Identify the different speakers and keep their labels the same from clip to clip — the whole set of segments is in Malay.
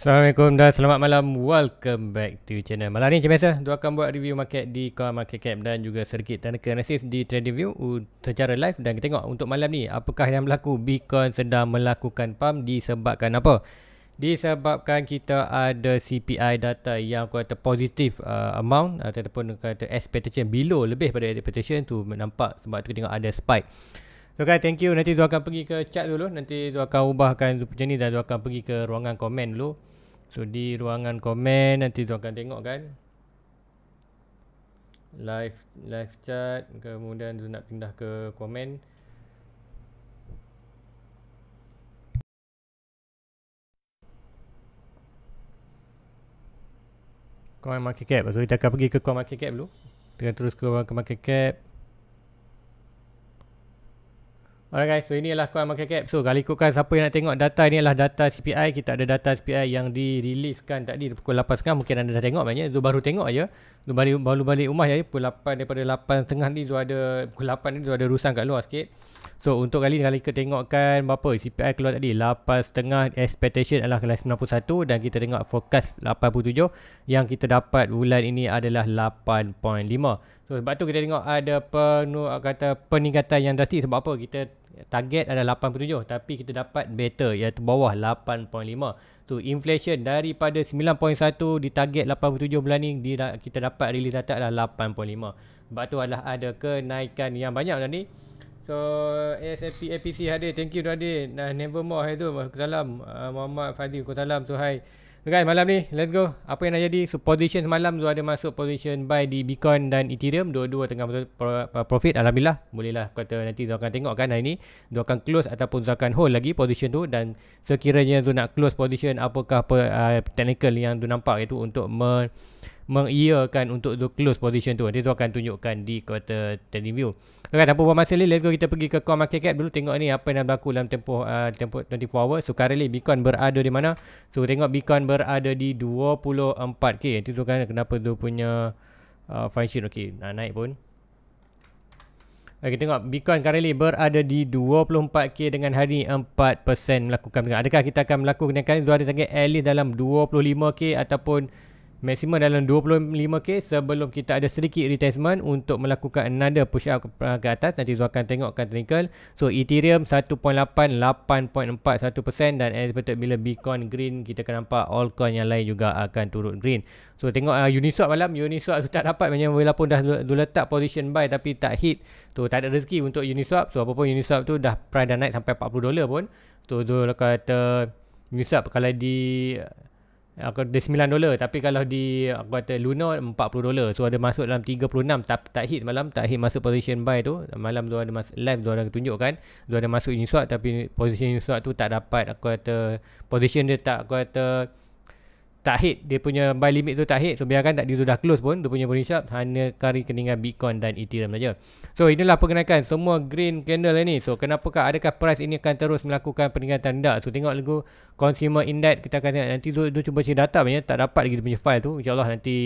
Speaker 1: Assalamualaikum dan selamat malam Welcome back to channel Malam ni macam biasa Dua akan buat review market di Coin Market Cap Dan juga sedikit tanda analisis di Trading View Secara live dan kita tengok untuk malam ni Apakah yang berlaku Bitcoin sedang melakukan pump Disebabkan apa? Disebabkan kita ada CPI data yang kata positif uh, amount Ataupun kata expectation below Lebih pada expectation tu nampak Sebab tu kita tengok ada spike So guys, thank you. Nanti tu akan pergi ke chat dulu. Nanti tu akan ubahkan macam ni dan tu akan pergi ke ruangan komen dulu. So di ruangan komen nanti tu akan tengok kan live live chat kemudian tu nak pindah ke komen Coin market cap. So kita akan pergi ke coin market cap dulu. Kita terus ke, ke market cap. Alright guys, so ini adalah Coin Market Cap. So kalau ikutkan siapa yang nak tengok data ini adalah data CPI. Kita ada data CPI yang diriliskan tadi pukul 8.30 mungkin anda dah tengok banyak. Tu baru tengok aja. Tu baru balik rumah aje. pukul 8 daripada 8.30 ni tu ada pukul 8 ni tu ada rusang kat luar sikit. So untuk kali ni kalau kita tengokkan berapa CPI keluar tadi 8.5 expectation adalah 91 dan kita tengok forecast 87 yang kita dapat bulan ini adalah 8.5. So sebab tu kita tengok ada penuh kata peningkatan yang drastik sebab apa kita target ada 87 tapi kita dapat better iaitu bawah 8.5. So inflation daripada 9.1 ditarget 87 bulan ni kita dapat release data adalah 8.5. Sebab tu adalah ada kenaikan yang banyak tadi. Lah So ASAP APC hadir. Thank you Radin. Nah, never more hai tu. dalam uh, ah, Muhammad Fadil. Salam Suhai. So, guys, malam ni let's go. Apa yang nak jadi? So, position semalam tu ada masuk position buy di Bitcoin dan Ethereum. Dua-dua tengah profit. Alhamdulillah. Bolehlah kata nanti tu akan tengok kan hari ni. Tu akan close ataupun tu akan hold lagi position tu. Dan sekiranya tu nak close position apakah apa, uh, technical yang tu nampak iaitu untuk me mengiyakan untuk close position tu. Nanti tu akan tunjukkan di kuarter trading view. Okey, tanpa buang masa ni, let's go kita pergi ke core market cap dulu tengok ni apa yang berlaku dalam tempoh uh, tempoh 24 hours. So currently Bitcoin berada di mana? So tengok Bitcoin berada di 24k. Nanti tu kan kenapa tu punya uh, fine sheet okey, nak naik pun. Kita tengok Bitcoin currently berada di 24k dengan hari 4% melakukan Adakah kita akan melakukan kenaikan? Dua hari target at least dalam 25k ataupun maksimum dalam 25K sebelum kita ada sedikit retestment untuk melakukan another push up ke atas nanti Zul akan tengokkan technical so Ethereum 1.8 8.41% dan expected bila Bitcoin green kita akan nampak all coin yang lain juga akan turut green so tengok uh, Uniswap malam Uniswap tu tak dapat macam walaupun dah letak position buy tapi tak hit tu tak ada rezeki untuk Uniswap so pun Uniswap tu dah price dah naik sampai 40 dolar pun tu Zul kata Uniswap kalau di dia 9 dolar tapi kalau di aku kata Luna 40 dolar. So ada masuk dalam 36 tak, tak hit malam, tak hit masuk position buy tu. Malam tu ada mas- live tu ada tunjukkan. Tu ada masuk uniswap tapi position uniswap tu tak dapat aku kata position dia tak aku kata tak hit dia punya buy limit tu tak hit so biarkan tak dia sudah close pun dia punya bullish shop hanya kari keningan bitcoin dan ethereum saja so inilah perkenalkan semua green candle ini. Lah so kenapakah adakah price ini akan terus melakukan peningkatan rendah so tengok lagu consumer index kita akan tengok nanti tu, tu cuba cari data punya tak dapat lagi dia punya file tu insyaallah nanti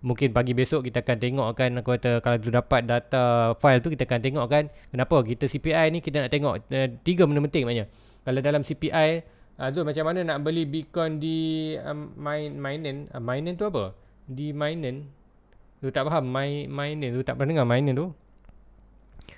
Speaker 1: mungkin pagi besok kita akan tengok kan aku kata kalau tu dapat data file tu kita akan tengok kan kenapa kita CPI ni kita nak tengok uh, tiga benda penting maknanya kalau dalam CPI Azul ah, macam mana nak beli Bitcoin di um, Mainen? Uh, ah, Mainen tu apa? Di Mainen? Lu tak faham Mainen Lu tak pernah dengar Mainen tu.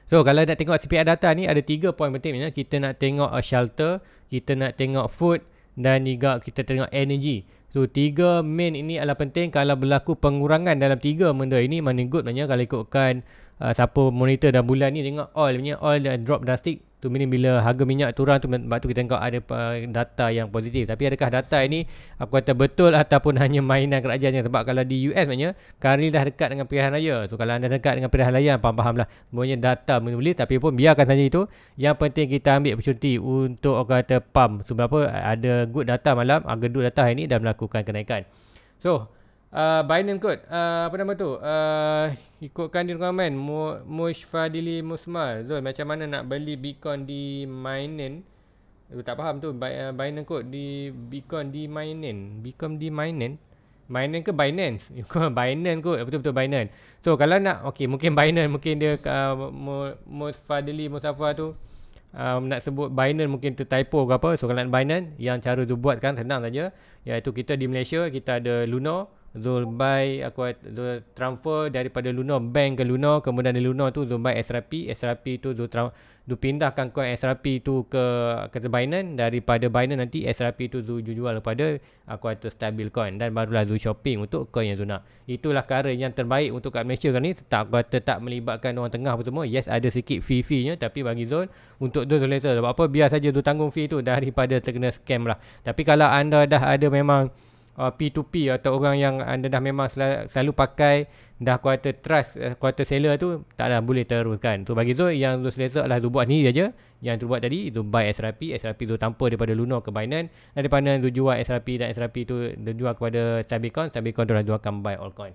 Speaker 1: So kalau nak tengok CPI data ni ada tiga point penting ni. Kita nak tengok uh, shelter, kita nak tengok food dan juga kita tengok energy. So tiga main ini adalah penting kalau berlaku pengurangan dalam tiga benda ini mana good maknanya kalau ikutkan uh, siapa monitor dalam bulan ni tengok oil oil dan drop drastic tu mungkin bila harga minyak turun tu waktu kita tengok ada eh, data yang positif tapi adakah data ini aku kata betul ataupun hanya mainan kerajaan yang sebab kalau di US maknanya Kali dah dekat dengan pilihan raya tu kalau anda dekat dengan pilihan raya paham fahamlah maknanya data menulis tapi pun biarkan saja itu yang penting kita ambil percuti untuk aku kata pam sebab apa ada good data malam harga good data ini dah melakukan kenaikan so uh, Binance kot uh, apa nama tu uh, ikutkan di komen Mushfadili Musmal Zul macam mana nak beli Bitcoin di Binance Zul tak faham tu uh, Binance kot di Bitcoin di Binance Bitcoin di Binance Binance ke Binance? Binance kot. Betul-betul Binance. So kalau nak, okay, mungkin Binance mungkin dia uh, Mosfadili Musafa tu um, nak sebut Binance mungkin tu typo ke apa. So kalau nak Binance, yang cara tu buat kan senang saja. Iaitu kita di Malaysia, kita ada Luno. Zul buy aku Zul transfer daripada Luna bank ke Luna kemudian di Luna tu Zul buy SRP SRP tu Zul, tra- Zul pindahkan coin SRP tu ke ke Binance daripada Binance nanti SRP tu Zul jual kepada aku itu stable coin dan barulah Zul shopping untuk coin yang Zul nak itulah cara yang terbaik untuk kat Malaysia kan ni tak aku tak melibatkan orang tengah apa semua yes ada sikit fee-fee nya tapi bagi Zul untuk Zul selesa apa biar saja Zul tanggung fee tu daripada terkena scam lah tapi kalau anda dah ada memang P2P uh, atau orang yang anda uh, dah memang sel- selalu pakai dah kuarter trust uh, kuarter seller tu tak ada boleh teruskan so bagi Zul yang Zul selesa adalah Zul buat ni saja yang Zul buat tadi Zul buy SRP SRP Zul tanpa daripada Luna ke Binance dan daripada Zul jual SRP dan SRP tu Zul jual kepada Cybercoin Cybercoin tu dah Zul akan buy altcoin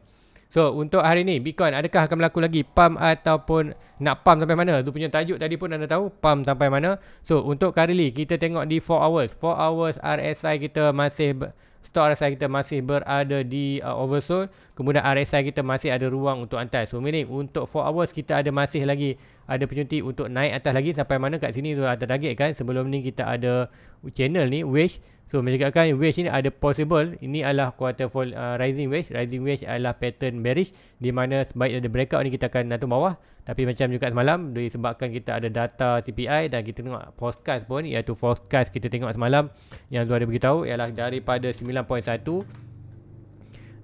Speaker 1: so untuk hari ni Bitcoin adakah akan berlaku lagi pump ataupun nak pump sampai mana Zul punya tajuk tadi pun anda tahu pump sampai mana so untuk currently kita tengok di 4 hours 4 hours RSI kita masih stock RSI kita masih berada di uh, oversold kemudian RSI kita masih ada ruang untuk atas so meaning untuk 4 hours kita ada masih lagi ada penyunti untuk naik atas lagi sampai mana kat sini tu ada target kan sebelum ni kita ada channel ni which So menyebabkan wage ini ada possible ini adalah quarter fall uh, rising wage rising wage adalah pattern bearish di mana sebaik ada breakout ni kita akan naik bawah tapi macam juga semalam disebabkan kita ada data CPI dan kita tengok forecast pun iaitu forecast kita tengok semalam yang tu ada beritahu ialah daripada 9.1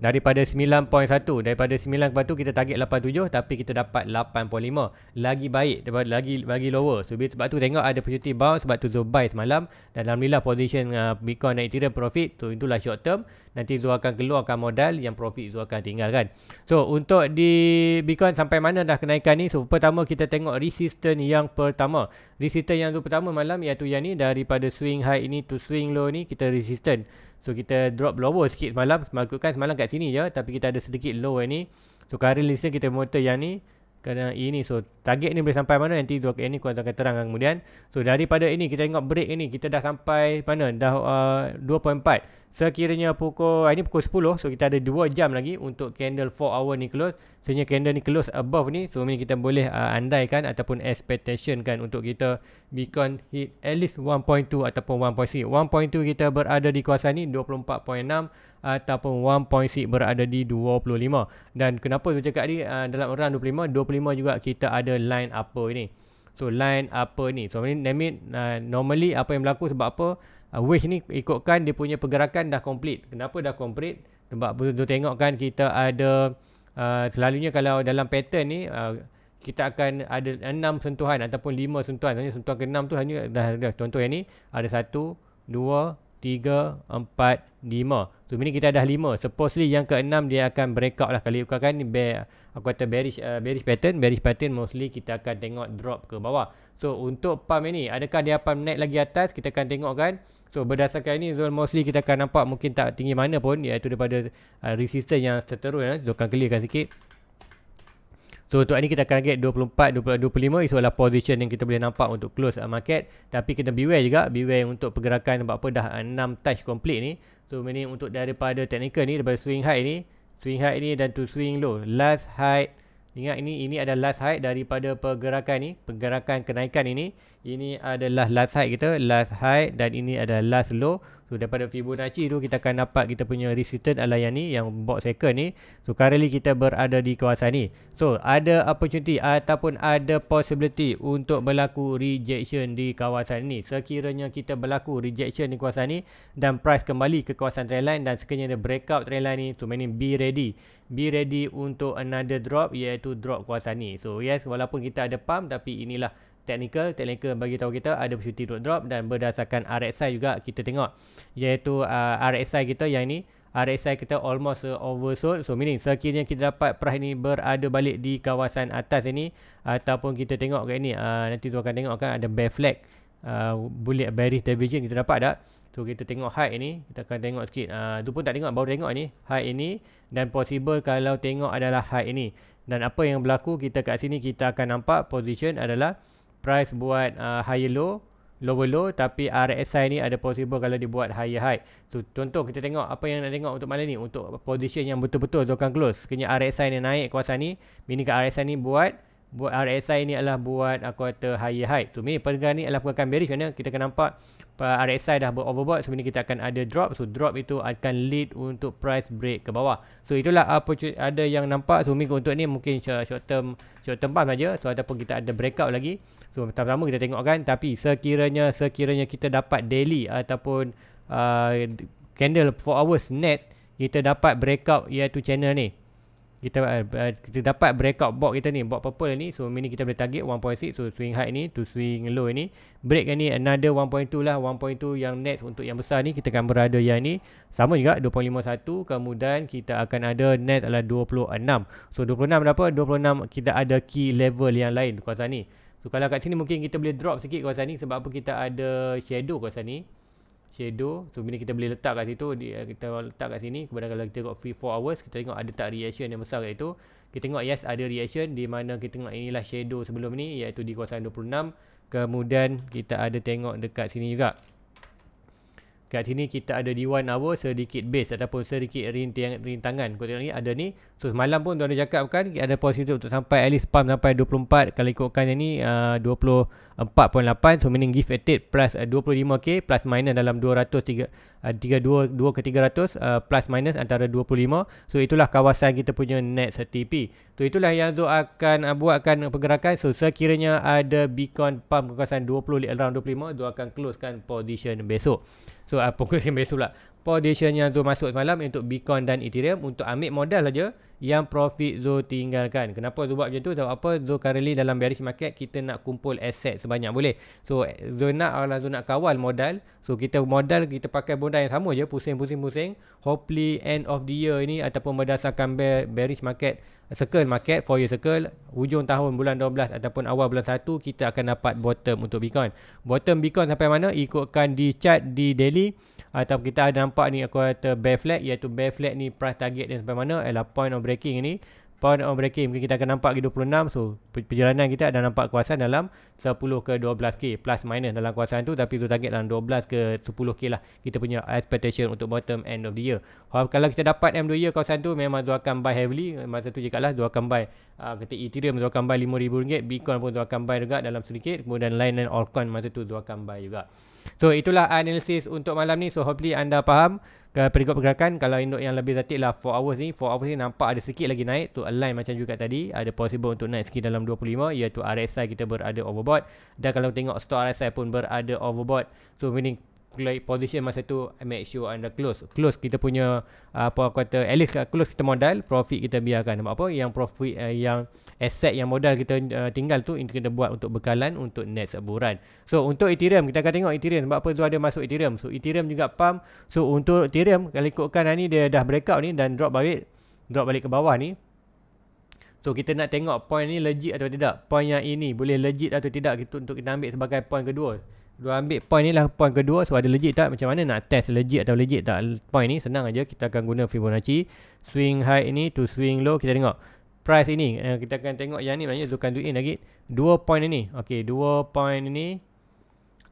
Speaker 1: daripada 9.1 daripada 9 kepada tu kita target 8.7 tapi kita dapat 8.5 lagi baik daripada lagi lagi lower so, sebab tu tengok ada positive bounce sebab tu Zul buy semalam dan alhamdulillah position uh, Bitcoin dan Ethereum profit tu so, itulah short term nanti Zul akan keluarkan modal yang profit Zul akan tinggalkan so untuk di Bitcoin sampai mana dah kenaikan ni so pertama kita tengok resistance yang pertama resistance yang tu pertama malam iaitu yang ni daripada swing high ini to swing low ni kita resistance So kita drop lower sikit semalam. Semalam semalam kat sini je. Tapi kita ada sedikit lower ni. So current listener kita monitor yang ni kerana ini so target ni boleh sampai mana nanti dua ini aku akan terang kemudian so daripada ini kita tengok break ini kita dah sampai mana dah uh, 2.4 sekiranya pukul ah, ini pukul 10 so kita ada 2 jam lagi untuk candle 4 hour ni close sebenarnya candle ni close above ni so ini kita boleh uh, kan ataupun expectation kan untuk kita beacon hit at least 1.2 ataupun 1.3 1.2 kita berada di kawasan ni 24.6 ataupun 1.6 berada di 25 dan kenapa tu cakap ni uh, dalam run 25 25 juga kita ada line apa ini so line apa ni so ni name it uh, normally apa yang berlaku sebab apa uh, wish ni ikutkan dia punya pergerakan dah complete kenapa dah complete sebab tu tengok kan kita ada uh, selalunya kalau dalam pattern ni uh, kita akan ada 6 sentuhan ataupun 5 sentuhan hanya sentuhan ke-6 tu hanya dah, dah contoh yang ni ada 1 2 3 4 5 So ini kita dah lima. Supposedly yang keenam dia akan breakout lah. kali. ikutkan kan ni bear, aku kata bearish, uh, bearish pattern. Bearish pattern mostly kita akan tengok drop ke bawah. So untuk pump ini adakah dia akan naik lagi atas? Kita akan tengok kan. So berdasarkan ini zone mostly kita akan nampak mungkin tak tinggi mana pun. Iaitu daripada uh, resistance yang seterusnya. Eh. So akan clearkan sikit. So untuk ini kita akan get 24, 25 is adalah position yang kita boleh nampak untuk close market. Tapi kita beware juga. Beware untuk pergerakan sebab apa dah 6 touch complete ni. So meaning untuk daripada teknikal ni daripada swing high ni, swing high ni dan to swing low, last high. Ingat ini ini adalah last high daripada pergerakan ni, pergerakan kenaikan ini. Ini adalah last high kita, last high dan ini adalah last low So daripada Fibonacci tu kita akan dapat kita punya resistance adalah yang ni yang box second ni. So currently kita berada di kawasan ni. So ada opportunity ataupun ada possibility untuk berlaku rejection di kawasan ni. Sekiranya kita berlaku rejection di kawasan ni dan price kembali ke kawasan trendline dan sekiranya ada breakout trendline ni to meaning be ready. Be ready untuk another drop iaitu drop kawasan ni. So yes walaupun kita ada pump tapi inilah Teknikal, teknikal bagi tahu kita ada opportunity drop drop dan berdasarkan RSI juga kita tengok iaitu uh, RSI kita yang ini RSI kita almost uh, oversold so meaning sekiranya kita dapat price ni berada balik di kawasan atas ini ataupun kita tengok kat ini uh, nanti tu akan tengok kan ada bear flag uh, bullet bearish division kita dapat tak So kita tengok high ini, kita akan tengok sikit. uh, tu pun tak tengok, baru tengok ni. High ini dan possible kalau tengok adalah high ini. Dan apa yang berlaku kita kat sini kita akan nampak position adalah price buat uh, higher low lower low tapi RSI ni ada possible kalau dibuat higher high. So contoh kita tengok apa yang nak tengok untuk malam ni untuk position yang betul-betul tu akan close. Sekiranya RSI ni naik kuasa ni, mini ke RSI ni buat buat RSI ni adalah buat uh, aku kata higher high. So mini pergerakan ni adalah pergerakan bearish kerana kita akan nampak uh, RSI dah buat overbought sebenarnya kita akan ada drop. So drop itu akan lead untuk price break ke bawah. So itulah apa ada yang nampak so mini untuk ni mungkin short term short term pump saja. So ataupun kita ada breakout lagi. So pertama-tama kita tengok kan tapi sekiranya sekiranya kita dapat daily ataupun uh, candle 4 hours next kita dapat breakout iaitu channel ni. Kita uh, uh, kita dapat breakout box kita ni, box purple ni. So mini kita boleh target 1.6 so swing high ni to swing low ni. Break kan ni another 1.2 lah, 1.2 yang next untuk yang besar ni kita akan berada yang ni. Sama juga 2.51 kemudian kita akan ada next adalah 26. So 26 berapa? 26 kita ada key level yang lain kuasa ni. So kalau kat sini mungkin kita boleh drop sikit kawasan ni sebab apa kita ada shadow kawasan ni. Shadow. So bila kita boleh letak kat situ, kita letak kat sini. Kemudian kalau kita got free 4 hours, kita tengok ada tak reaction yang besar kat itu. Kita tengok yes ada reaction di mana kita tengok inilah shadow sebelum ni iaitu di kawasan 26. Kemudian kita ada tengok dekat sini juga kat sini kita ada di one hour sedikit base ataupun sedikit rintang, rintangan kau tengok ni ada ni so semalam pun tuan ada cakap kan ada positif untuk sampai at least pump sampai 24 kalau ikutkan yang ni uh, 24.8 so meaning give a tip plus uh, 25k plus minus dalam 200 3, uh, 32 2 ke 300 uh, plus minus antara 25 so itulah kawasan kita punya net TP so itulah yang Zul akan uh, buatkan pergerakan so sekiranya ada beacon pump kawasan 20 around 25 Zul akan closekan position besok 对啊，扑克就霉素了。position yang tu masuk semalam untuk Bitcoin dan Ethereum untuk ambil modal saja yang profit Zul tinggalkan. Kenapa Zul buat macam tu? Sebab apa Zul currently dalam bearish market kita nak kumpul aset sebanyak boleh. So Zul nak adalah Zul nak kawal modal. So kita modal kita pakai benda yang sama je pusing-pusing-pusing. Hopefully end of the year ini ataupun berdasarkan bearish market circle market for year circle hujung tahun bulan 12 ataupun awal bulan 1 kita akan dapat bottom untuk Bitcoin. Bottom Bitcoin sampai mana ikutkan di chart di daily atau kita ada nampak ni aku kata bear flag iaitu bear flag ni price target dia sampai mana ialah point of breaking ni point of breaking mungkin kita akan nampak di 26 so perjalanan kita ada nampak kuasa dalam 10 ke 12k plus minus dalam kuasa tu tapi tu target dalam 12 ke 10k lah kita punya expectation untuk bottom end of the year kalau kita dapat end of the year kuasa tu memang tu akan buy heavily masa tu cakap lah tu akan buy uh, ah, kata Ethereum tu akan buy RM5,000 Bitcoin pun tu akan buy juga dalam sedikit kemudian lain-lain altcoin masa tu tu akan buy juga So itulah analisis untuk malam ni. So hopefully anda faham ke eh, perikop pergerakan. Kalau induk yang lebih zatik lah 4 hours ni. 4 hours ni nampak ada sikit lagi naik. Tu align macam juga tadi. Ada possible untuk naik sikit dalam 25. Iaitu RSI kita berada overbought. Dan kalau tengok stock RSI pun berada overbought. So meaning like position masa tu make sure anda close close kita punya uh, apa kata at least uh, close kita modal profit kita biarkan nampak apa yang profit uh, yang asset yang modal kita uh, tinggal tu kita buat untuk bekalan untuk next bulan so untuk ethereum kita akan tengok ethereum sebab apa tu ada masuk ethereum so ethereum juga pump so untuk ethereum kalau ikutkan ni dia dah breakout ni dan drop balik drop balik ke bawah ni So kita nak tengok point ni legit atau tidak. Point yang ini boleh legit atau tidak kita untuk kita ambil sebagai point kedua. Lu ambil point ni lah point kedua So ada legit tak macam mana nak test legit atau legit tak Point ni senang aja kita akan guna Fibonacci Swing high ini to swing low kita tengok Price ini eh, kita akan tengok yang ni maknanya Zulkan Zulkan lagi Dua point ni ok dua point ni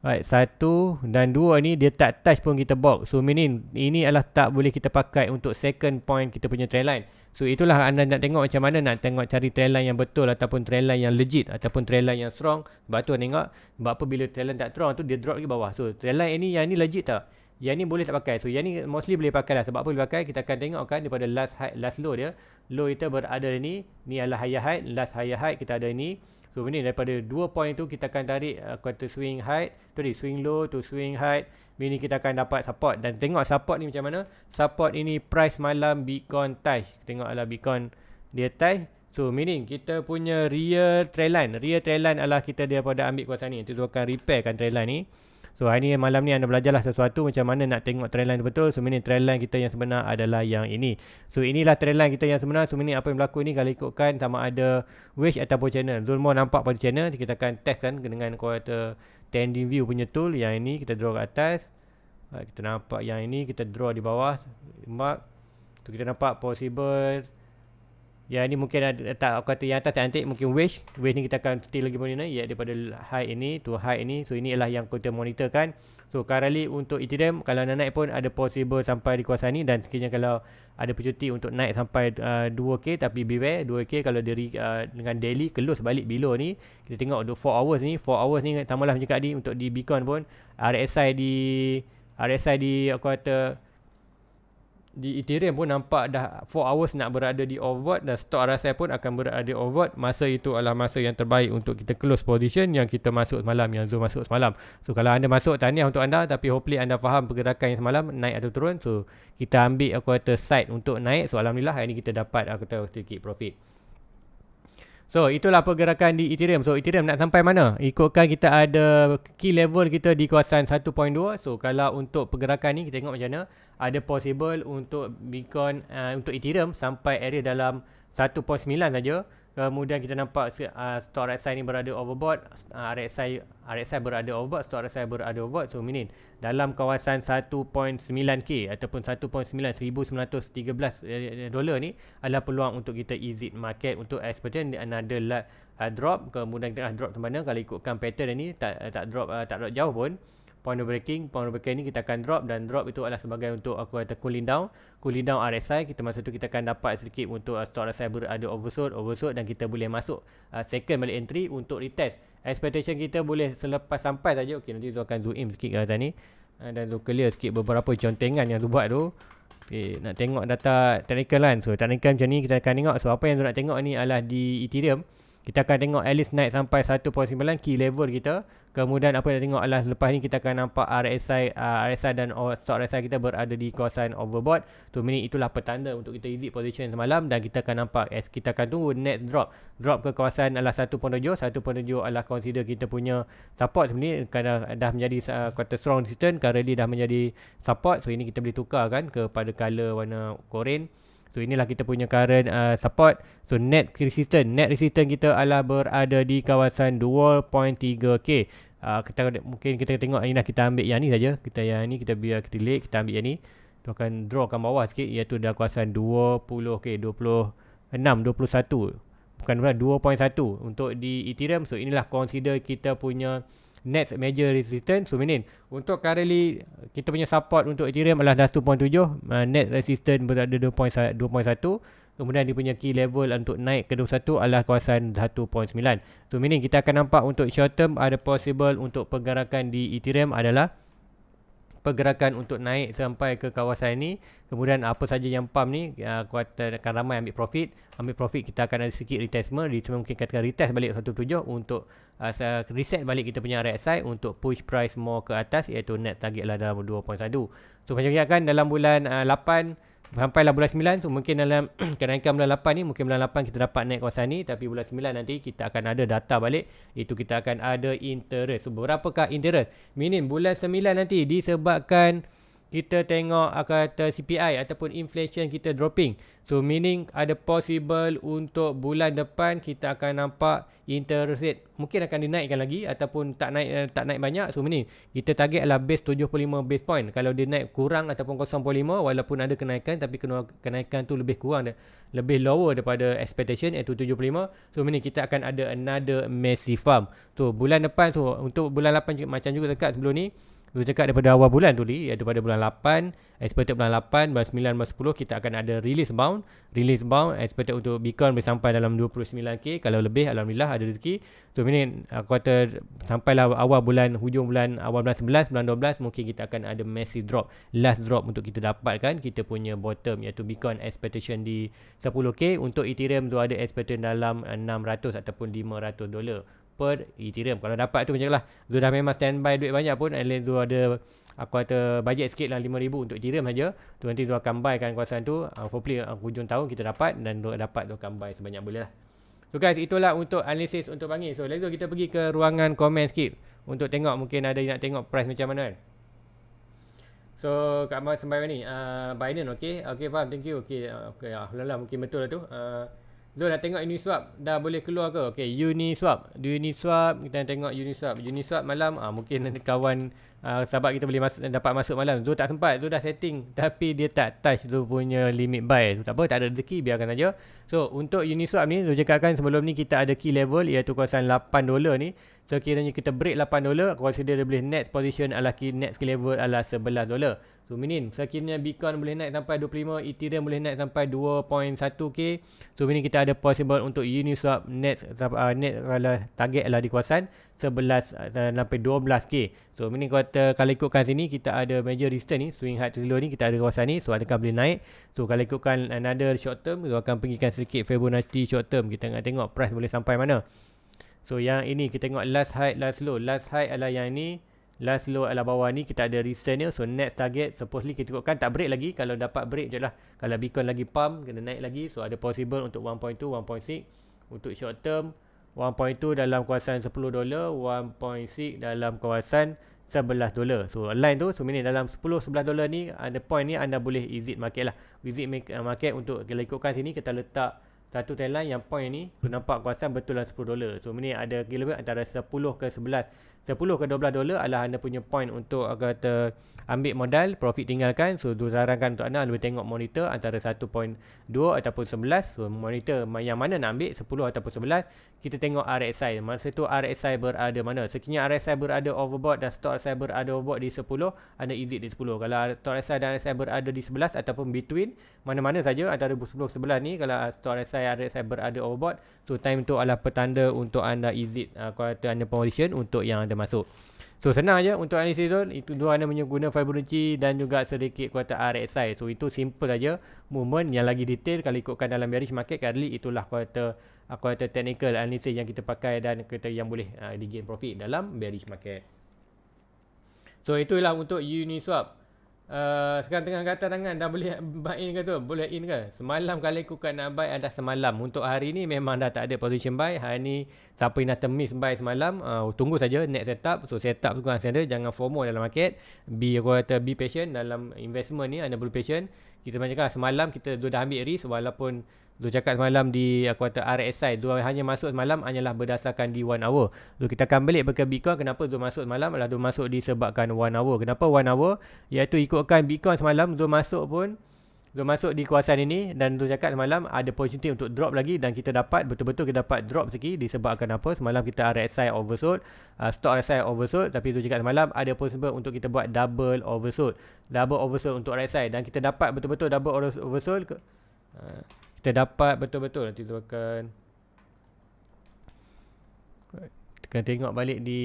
Speaker 1: Right, satu dan dua ni dia tak touch pun kita box. So meaning ini adalah tak boleh kita pakai untuk second point kita punya trend line. So itulah anda nak tengok macam mana nak tengok cari trend line yang betul ataupun trend line yang legit ataupun trend line yang strong. Sebab tu tengok sebab apa bila trend line tak strong tu dia drop ke bawah. So trend line ini yang ni legit tak? Yang ni boleh tak pakai. So yang ni mostly boleh pakai lah. Sebab apa boleh pakai kita akan tengok kan daripada last high, last low dia. Low kita berada ni. Ni adalah high high. Last high high kita ada ni. So ini daripada dua point tu kita akan tarik uh, aku kata swing high, tu di swing low to swing high. Mini kita akan dapat support dan tengok support ni macam mana. Support ini price malam Bitcoin touch. Tengoklah Bitcoin dia touch. So meaning kita punya real trend line. Real trend line adalah kita dia daripada ambil kuasa ni. Itu akan repairkan line ni. So hari ni malam ni anda belajarlah sesuatu macam mana nak tengok trend line betul. So ini trend line kita yang sebenar adalah yang ini. So inilah trend line kita yang sebenar. So ini apa yang berlaku ni kalau ikutkan sama ada wish ataupun channel. Zulmo nampak pada channel. Kita akan test kan dengan kuota tending view punya tool. Yang ini kita draw ke atas. Ah, kita nampak yang ini kita draw di bawah. Mark. Tu kita nampak possible yang ni mungkin ada tak aku kata yang atas tak cantik mungkin wish. Wish ni kita akan tilt lagi mana ya daripada high ini tu high ini. So ini ialah yang kita monitorkan. So currently untuk Ethereum kalau nak naik pun ada possible sampai di kuasa ni dan sekiranya kalau ada percuti untuk naik sampai uh, 2k tapi beware 2k kalau dari uh, dengan daily close balik below ni kita tengok untuk 4 hours ni 4 hours ni samalah macam kat ni untuk di Bitcoin pun RSI di RSI di aku kata di Ethereum pun nampak dah 4 hours nak berada di overbought dan stok RSI pun akan berada di overbought. Masa itu adalah masa yang terbaik untuk kita close position yang kita masuk semalam, yang Zul masuk semalam. So kalau anda masuk, tahniah untuk anda tapi hopefully anda faham pergerakan yang semalam naik atau turun. So kita ambil aku kata side untuk naik. So Alhamdulillah hari ini kita dapat aku kata sedikit profit. So itulah pergerakan di Ethereum. So Ethereum nak sampai mana? Ikutkan kita ada key level kita di kawasan 1.2. So kalau untuk pergerakan ni kita tengok macam mana. Ada possible untuk Bitcoin uh, untuk Ethereum sampai area dalam 1.9 saja. Kemudian kita nampak uh, ah, stock RSI ni berada overbought, uh, RSI RSI berada overbought, stock RSI berada overbought. So minin dalam kawasan 1.9k ataupun 1.9913 eh, eh, dolar ni adalah peluang untuk kita exit market untuk expectation another lot, ah, drop. Kemudian kita drop ke mana kalau ikutkan pattern ni tak tak drop ah, tak drop jauh pun point of breaking point of breaking ni kita akan drop dan drop itu adalah sebagai untuk aku kata cooling down cooling down RSI kita masa tu kita akan dapat sedikit untuk uh, stock RSI berada oversold oversold dan kita boleh masuk uh, second balik entry untuk retest expectation kita boleh selepas sampai saja okey nanti tu akan zoom in sikit kat sini uh, dan tu clear sikit beberapa contengan yang tu buat tu okey nak tengok data technical kan so technical macam ni kita akan tengok so apa yang tu nak tengok ni adalah di ethereum kita akan tengok at least naik sampai 1.9 key level kita. Kemudian apa yang kita tengok adalah lepas ni kita akan nampak RSI uh, RSI dan stock RSI kita berada di kawasan overbought. Tu minit itulah petanda untuk kita exit position semalam dan kita akan nampak as kita akan tunggu next drop. Drop ke kawasan adalah 1.7. 1.7 adalah consider kita punya support sebenarnya kerana dah menjadi uh, quarter strong resistance. Currently dah menjadi support. So ini kita boleh tukar kan kepada color warna korin. So inilah kita punya current uh, support. So net resistance, net resistance kita adalah berada di kawasan 2.3k. Uh, kita mungkin kita tengok ini inilah kita ambil yang ni saja. Kita yang ni kita biar kita delete, kita ambil yang ni. Tu akan drawkan bawah sikit iaitu dalam kawasan 20k, 26, 21. Bukan 2.1 untuk di Ethereum. So inilah consider kita punya Net major resistance sebenarnya so, untuk currently kita punya support untuk Ethereum adalah 2.7 uh, next resistance berada 2.1 kemudian dia punya key level untuk naik ke 21 adalah kawasan 1.9 so meaning kita akan nampak untuk short term ada possible untuk pergerakan di Ethereum adalah pergerakan untuk naik sampai ke kawasan ini kemudian apa saja yang pam ni ah, kuartal uh, akan ramai ambil profit ambil profit kita akan ada sikit retestment retestment mungkin katakan retest balik 1.7 untuk uh, reset balik kita punya right side untuk push price more ke atas iaitu net target adalah dalam 2.1 so macam kan dalam bulan uh, ah, 8 Sampailah bulan 9 tu mungkin dalam kenaikan bulan 8 ni mungkin bulan 8 kita dapat naik kawasan ni tapi bulan 9 nanti kita akan ada data balik itu kita akan ada interest. So berapakah interest? Minim bulan 9 nanti disebabkan kita tengok kata CPI ataupun inflation kita dropping. So meaning ada possible untuk bulan depan kita akan nampak interest rate mungkin akan dinaikkan lagi ataupun tak naik eh, tak naik banyak. So meaning kita target adalah base 75 base point. Kalau dia naik kurang ataupun 0.5 walaupun ada kenaikan tapi kenaikan tu lebih kurang lebih lower daripada expectation iaitu 75. So meaning kita akan ada another massive farm. So bulan depan so untuk bulan 8 macam juga dekat sebelum ni kita cakap daripada awal bulan tu, iaitu pada bulan 8, expected bulan 8, bulan 9, bulan 10, kita akan ada release bound. Release bound, expected untuk Bitcoin boleh sampai dalam 29K. Kalau lebih, Alhamdulillah, ada rezeki. So, ini sampai lah awal bulan, hujung bulan, awal bulan 11, bulan 12, mungkin kita akan ada massive drop. Last drop untuk kita dapatkan, kita punya bottom, iaitu Bitcoin expectation di 10K. Untuk Ethereum tu ada expectation dalam 600 ataupun 500 dolar open Ethereum Kalau dapat tu macam lah Zul dah memang standby duit banyak pun At least Zul ada Aku kata budget sikit lah RM5,000 untuk Ethereum saja. Tu nanti Zul akan buy kan kawasan tu uh, Hopefully uh, hujung tahun kita dapat Dan Zul dapat Zul akan buy sebanyak boleh lah So guys itulah untuk analisis untuk pagi. So let's go kita pergi ke ruangan komen sikit Untuk tengok mungkin ada yang nak tengok price macam mana kan So kat mana sembahyang ni uh, Binance okay Okay faham thank you Okay, uh, okay. Uh, lah, mungkin betul lah tu uh, Zul dah tengok Uniswap dah boleh keluar ke? Okey, Uniswap. Uniswap kita nak tengok Uniswap. Uniswap malam ah mungkin nanti kawan uh, sahabat kita boleh masuk dapat masuk malam. Zul tak sempat. Zul dah setting tapi dia tak touch Zul punya limit buy. So, tak apa, tak ada rezeki biarkan saja. So, untuk Uniswap ni Zul cakapkan sebelum ni kita ada key level iaitu kawasan 8 dolar ni. So, kiranya kita break 8 dolar, aku rasa dia boleh next position adalah key, next key level adalah 11 dolar. Tuminin, sekiranya Bitcoin boleh naik sampai 25, Ethereum boleh naik sampai 2.1k. Tuminin kita ada possible untuk Uniswap net uh, net kalau target lah di kawasan 11 sampai uh, 12k. So ini kata kalau ikutkan sini kita ada major resistance ni, swing high trilo ni kita ada kawasan ni. So adakah boleh naik? So kalau ikutkan another short term, kita akan pergikan sedikit Fibonacci short term. Kita nak tengok price boleh sampai mana. So yang ini kita tengok last high last low. Last high adalah yang ini last low adalah bawah ni kita ada recent ni so next target supposedly kita ikutkan tak break lagi kalau dapat break je lah kalau Bitcoin lagi pump kena naik lagi so ada possible untuk 1.2 1.6 untuk short term 1.2 dalam kawasan 10 dolar 1.6 dalam kawasan 11 dolar so line tu so meaning dalam 10 11 dolar ni ada point ni anda boleh exit market lah exit eh, market untuk kalau ikutkan sini kita letak satu trend line yang point ni nampak kawasan betul dalam 10 dolar so meaning ada kira-kira antara 10 ke 11 10 ke 12 dolar adalah anda punya point untuk kata ambil modal, profit tinggalkan. So, saya sarankan untuk anda lebih tengok monitor antara 1.2 ataupun 11. So, monitor yang mana nak ambil 10 ataupun 11. Kita tengok RSI. Masa tu RSI berada mana. Sekiranya RSI berada overbought dan stock RSI berada overbought di 10, anda exit di 10. Kalau stock RSI dan RSI berada di 11 ataupun between, mana-mana saja antara 10 11 ni. Kalau stock RSI dan RSI berada overbought, so time tu adalah petanda untuk anda exit uh, kuartal anda position untuk yang ada masuk. So senang aja untuk analisis zone itu dua anda menggunakan Fibonacci dan juga sedikit kuota RSI. So itu simple aja movement yang lagi detail kalau ikutkan dalam bearish market kali itulah kuota ah, kuota technical analisis yang kita pakai dan kita yang boleh uh, ah, di profit dalam bearish market. So itulah untuk Uniswap uh, sekarang tengah angkat tangan dah boleh buy in ke tu? Boleh in ke? Semalam kalau ikutkan nak buy ada semalam. Untuk hari ni memang dah tak ada position buy. Hari ni siapa yang dah termiss buy semalam, uh, tunggu saja next setup. So setup tu kan saya Jangan FOMO dalam market. Be, aku kata, be patient dalam investment ni. Anda perlu patient. Kita macam semalam kita dah ambil risk walaupun Lu cakap semalam di aku kata RSI Dua hanya masuk semalam hanyalah berdasarkan di one hour Lu kita akan balik ke Bitcoin Kenapa lu masuk semalam adalah lu masuk disebabkan one hour Kenapa one hour? Iaitu ikutkan Bitcoin semalam lu masuk pun Lu masuk di kawasan ini dan lu cakap semalam ada opportunity untuk drop lagi dan kita dapat betul-betul kita dapat drop segi disebabkan apa semalam kita RSI oversold uh, stock RSI oversold tapi lu cakap semalam ada possible untuk kita buat double oversold double oversold untuk RSI dan kita dapat betul-betul double oversold ke uh kita dapat betul-betul nanti tu akan kita kena tengok balik di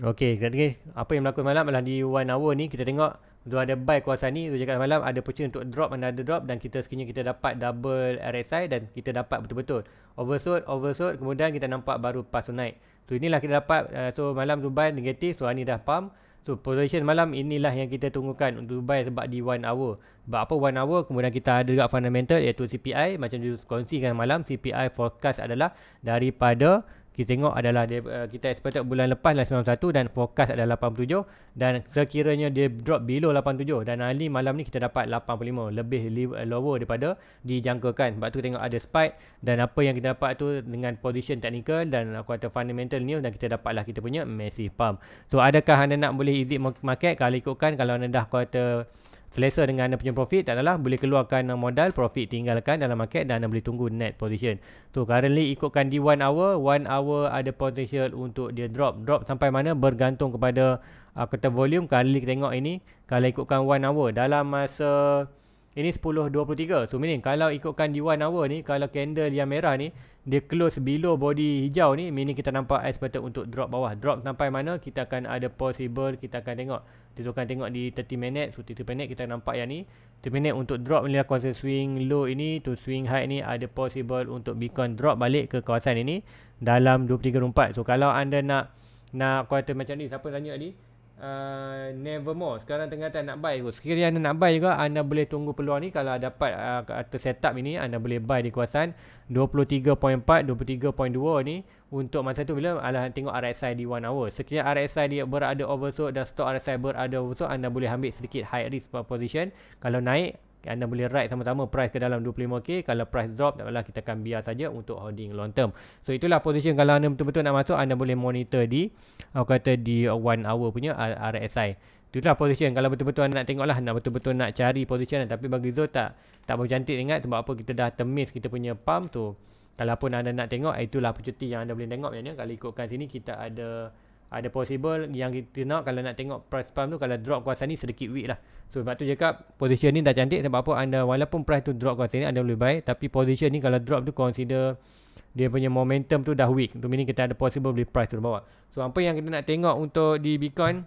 Speaker 1: ok kena, apa yang berlaku malam adalah di one hour ni kita tengok tu ada buy kuasa ni tu cakap malam ada percaya untuk drop dan ada drop dan kita sekiranya kita dapat double RSI dan kita dapat betul-betul oversold oversold kemudian kita nampak baru pas tu naik tu inilah kita dapat uh, so malam tu buy negatif so hari ni dah pump So position malam inilah yang kita tunggukan untuk buy sebab di one hour. Sebab apa one hour kemudian kita ada juga fundamental iaitu CPI. Macam dia kongsikan malam CPI forecast adalah daripada kita tengok adalah dia, uh, kita expect bulan lepas lah 91 dan forecast adalah 87 dan sekiranya dia drop below 87 dan hari malam ni kita dapat 85 lebih uh, lower daripada dijangkakan sebab tu tengok ada spike dan apa yang kita dapat tu dengan position technical dan kuota fundamental news dan kita dapatlah kita punya massive pump so adakah anda nak boleh exit market kalau ikutkan kalau anda dah kuota selesa dengan anda punya profit tak adalah boleh keluarkan modal profit tinggalkan dalam market dan anda boleh tunggu net position tu currently ikutkan di 1 hour 1 hour ada potential untuk dia drop drop sampai mana bergantung kepada uh, kata volume kali kita tengok ini kalau ikutkan 1 hour dalam masa ini 10.23. So meaning kalau ikutkan di 1 hour ni, kalau candle yang merah ni, dia close below body hijau ni, meaning kita nampak as pattern untuk drop bawah. Drop sampai mana, kita akan ada possible, kita akan tengok. Kita akan tengok di 30 minit. So 30 minit kita nampak yang ni. 30 minit untuk drop ni kawasan swing low ini to swing high ni ada possible untuk beacon drop balik ke kawasan ini dalam 23.24. So kalau anda nak nak kuartal macam ni, siapa tanya ni? uh, Nevermore sekarang tengah tak nak buy tu sekiranya anda nak buy juga anda boleh tunggu peluang ni kalau dapat kata uh, setup ini anda boleh buy di kawasan 23.4 23.2 ni untuk masa tu bila alah tengok RSI di 1 hour sekiranya RSI dia berada oversold dan stock RSI berada oversold anda boleh ambil sedikit high risk position kalau naik anda boleh ride sama-sama price ke dalam 25k kalau price drop tak taklah kita akan biar saja untuk holding long term so itulah position kalau anda betul-betul nak masuk anda boleh monitor di aku kata di 1 hour punya ah, RSI itulah position kalau betul-betul anda nak tengok lah nak betul-betul nak cari position tapi bagi Zul tak tak berapa cantik ingat sebab apa kita dah temis, kita punya pump tu kalau pun anda nak tengok itulah percuti yang anda boleh tengok ya, kalau ikutkan sini kita ada ada possible yang kita nak kalau nak tengok price pump tu kalau drop kuasa ni sedikit weak lah so sebab tu cakap position ni dah cantik sebab apa anda walaupun price tu drop kuasa ni anda lebih baik tapi position ni kalau drop tu consider dia punya momentum tu dah weak tu meaning kita ada possible beli price tu bawah so apa yang kita nak tengok untuk di Bitcoin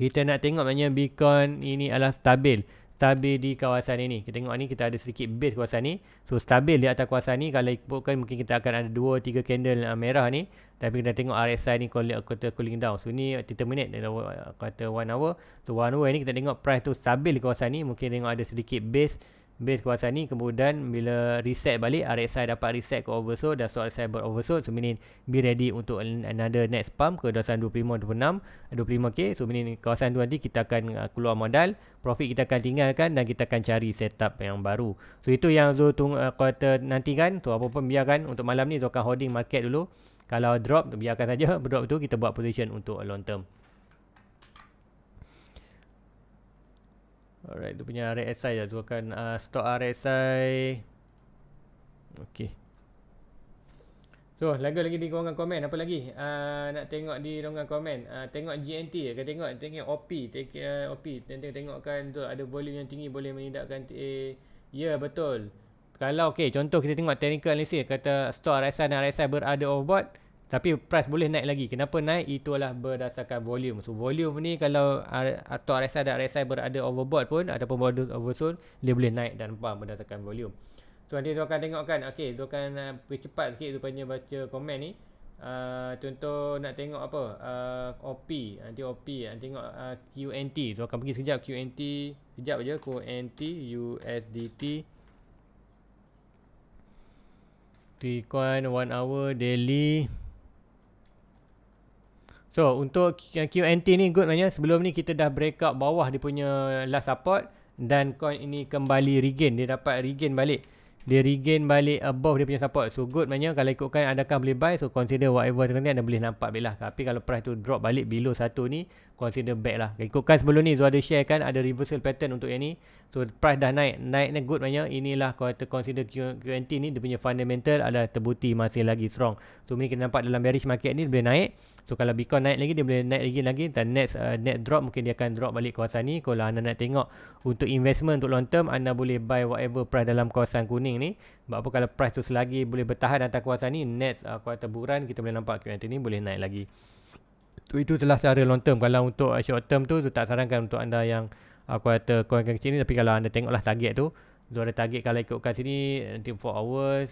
Speaker 1: kita nak tengok maknanya Bitcoin ini adalah stabil stabil di kawasan ini. Kita tengok ni kita ada sedikit base kawasan ni. So stabil di atas kawasan ni kalau ikutkan mungkin kita akan ada 2 tiga candle uh, merah ni tapi kita tengok RSI ni uh, kata cooling down. So ni terminate dalam uh, kata 1 hour. So 1 hour ni kita tengok price tu stabil di kawasan ni mungkin tengok ada sedikit base base kuasa ni kemudian bila reset balik ah, RSI dapat reset ke oversold dan soal saya oversold so meaning be ready untuk another next pump ke dosan 25 26 25k so meaning kawasan tu nanti kita akan ah, keluar modal profit kita akan tinggalkan dan kita akan cari setup yang baru so itu yang tu tunggu uh, ah, quarter nanti kan so apa pun biarkan untuk malam ni Zul akan holding market dulu kalau drop biarkan saja drop tu kita buat position untuk long term Alright, dia punya RSI lah. Dia akan uh, stok RSI. Okay. So, lagu lagi di ruangan komen. Apa lagi? Uh, nak tengok di ruangan komen. Uh, tengok GNT. Akan tengok. Tengok OP. Tengok uh, eh, OP. Tengok tengokkan tu. Ada volume yang tinggi boleh menindakkan. Eh, ya, yeah, betul. Kalau okay. Contoh kita tengok technical analysis. Kata stop RSI dan RSI berada overbought. Tapi price boleh naik lagi. Kenapa naik? Itulah berdasarkan volume. So volume ni kalau atau RSI dan RSI berada overbought pun ataupun borders oversold, dia boleh naik dan pump berdasarkan volume. So nanti tu akan tengokkan. Okey, tu akan uh, pergi cepat sikit tu baca komen ni. Uh, contoh nak tengok apa uh, OP nanti OP nanti tengok uh, QNT tu so, akan pergi sekejap QNT sekejap aja QNT USDT Bitcoin 1 hour daily So untuk QNT ni good maknanya sebelum ni kita dah break breakout bawah dia punya last support dan coin ini kembali regain. Dia dapat regain balik. Dia regain balik above dia punya support. So good maknanya kalau ikutkan adakah boleh buy so consider whatever tu nanti anda boleh nampak belah Tapi kalau price tu drop balik below satu ni consider back lah. Ikutkan sebelum ni Zul ada share kan ada reversal pattern untuk yang ni. So price dah naik. Naiknya good maknanya inilah kalau consider QNT ni dia punya fundamental ada terbukti masih lagi strong. So ni kita nampak dalam bearish market ni dia boleh naik. So kalau Bitcoin naik lagi dia boleh naik lagi lagi dan next uh, net drop mungkin dia akan drop balik kawasan ni. Kalau anda nak tengok untuk investment untuk long term anda boleh buy whatever price dalam kawasan kuning ni. Sebab apa kalau price tu selagi boleh bertahan atas kawasan ni next uh, kuartal buran kita boleh nampak QNT ni boleh naik lagi. Tu itu telah secara long term kalau untuk uh, short term tu, tu tak sarankan untuk anda yang uh, quarter coin ke sini tapi kalau anda tengoklah target tu tu ada target kalau ikutkan sini nanti 4 hours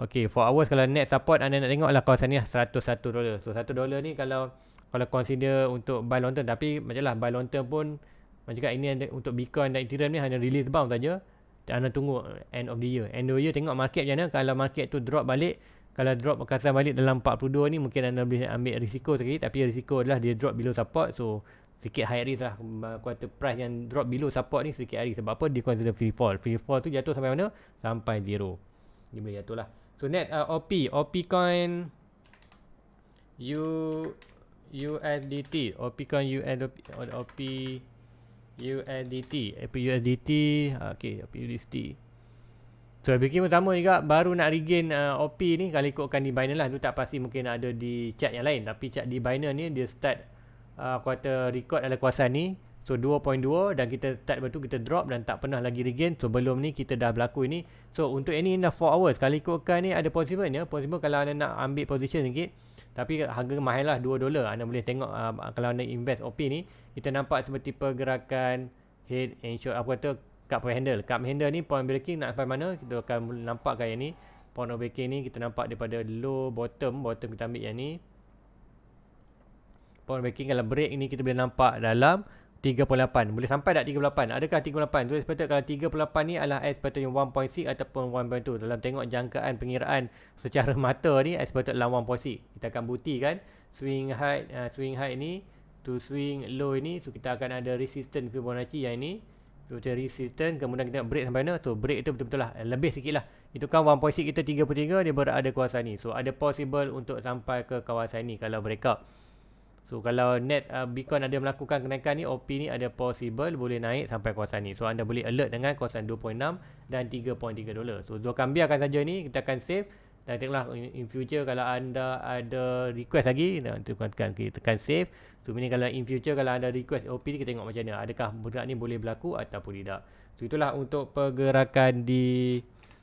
Speaker 1: ok 4 hours kalau net support anda nak tengok lah kawasan ni lah 101 dollar so 1 dollar ni kalau kalau consider untuk buy long term tapi macam lah buy long term pun macam kat ini untuk Bitcoin dan Ethereum ni hanya release bound saja. Anda tunggu end of the year. End of the year tengok market macam mana. Kalau market tu drop balik kalau drop kasar balik dalam 42 ni mungkin anda boleh ambil risiko sikit tapi risiko adalah dia drop below support so sikit high risk lah quarter price yang drop below support ni sikit high risk sebab apa dia consider free fall free fall tu jatuh sampai mana sampai zero dia boleh jatuh lah so next uh, OP OP coin U USDT OP coin USDT OP USDT OP eh, USDT ah, okay OP USDT So bikin game pertama juga baru nak regain uh, OP ni kalau ikutkan di Binance lah tu tak pasti mungkin ada di chat yang lain tapi chat di Binance ni dia start uh, quarter record dalam kuasa ni so 2.2 dan kita start lepas tu kita drop dan tak pernah lagi regain so belum ni kita dah berlaku ni so untuk ini in the 4 hours kalau ikutkan ni ada possible ni possible kalau anda nak ambil position sikit tapi harga mahal lah 2 dolar anda boleh tengok uh, kalau anda invest OP ni kita nampak seperti pergerakan head and shoulder apa kata cup handle. Cup handle ni point breaking nak sampai mana? Kita akan nampak gaya ni. Point of breaking ni kita nampak daripada low bottom, bottom kita ambil yang ni. Point of breaking kalau break ni kita boleh nampak dalam 3.8. Boleh sampai tak 3.8? Adakah 3.8? Tu expected kalau 3.8 ni adalah expected yang 1.6 ataupun 1.2. Dalam tengok jangkaan pengiraan secara mata ni expected dalam 1.6. Kita akan kan swing height uh, swing height ni to swing low ni so kita akan ada resistance Fibonacci yang ini tu dia resistance kemudian kita break sampai mana so break tu betul-betul lah eh, lebih sikit lah itu kan 1.6 kita 33 dia berada kuasa ni so ada possible untuk sampai ke kawasan ni kalau break breakout so kalau next uh, Bitcoin ada melakukan kenaikan ni OP ni ada possible boleh naik sampai kuasa ni so anda boleh alert dengan kawasan 2.6 dan 3.3 dolar so dua kan akan saja ni kita akan save dan tengoklah in future kalau anda ada request lagi nah, tekan, kan, tekan save so ini kalau in future kalau ada request OP kita tengok macam mana adakah benda ni boleh berlaku ataupun tidak so itulah untuk pergerakan di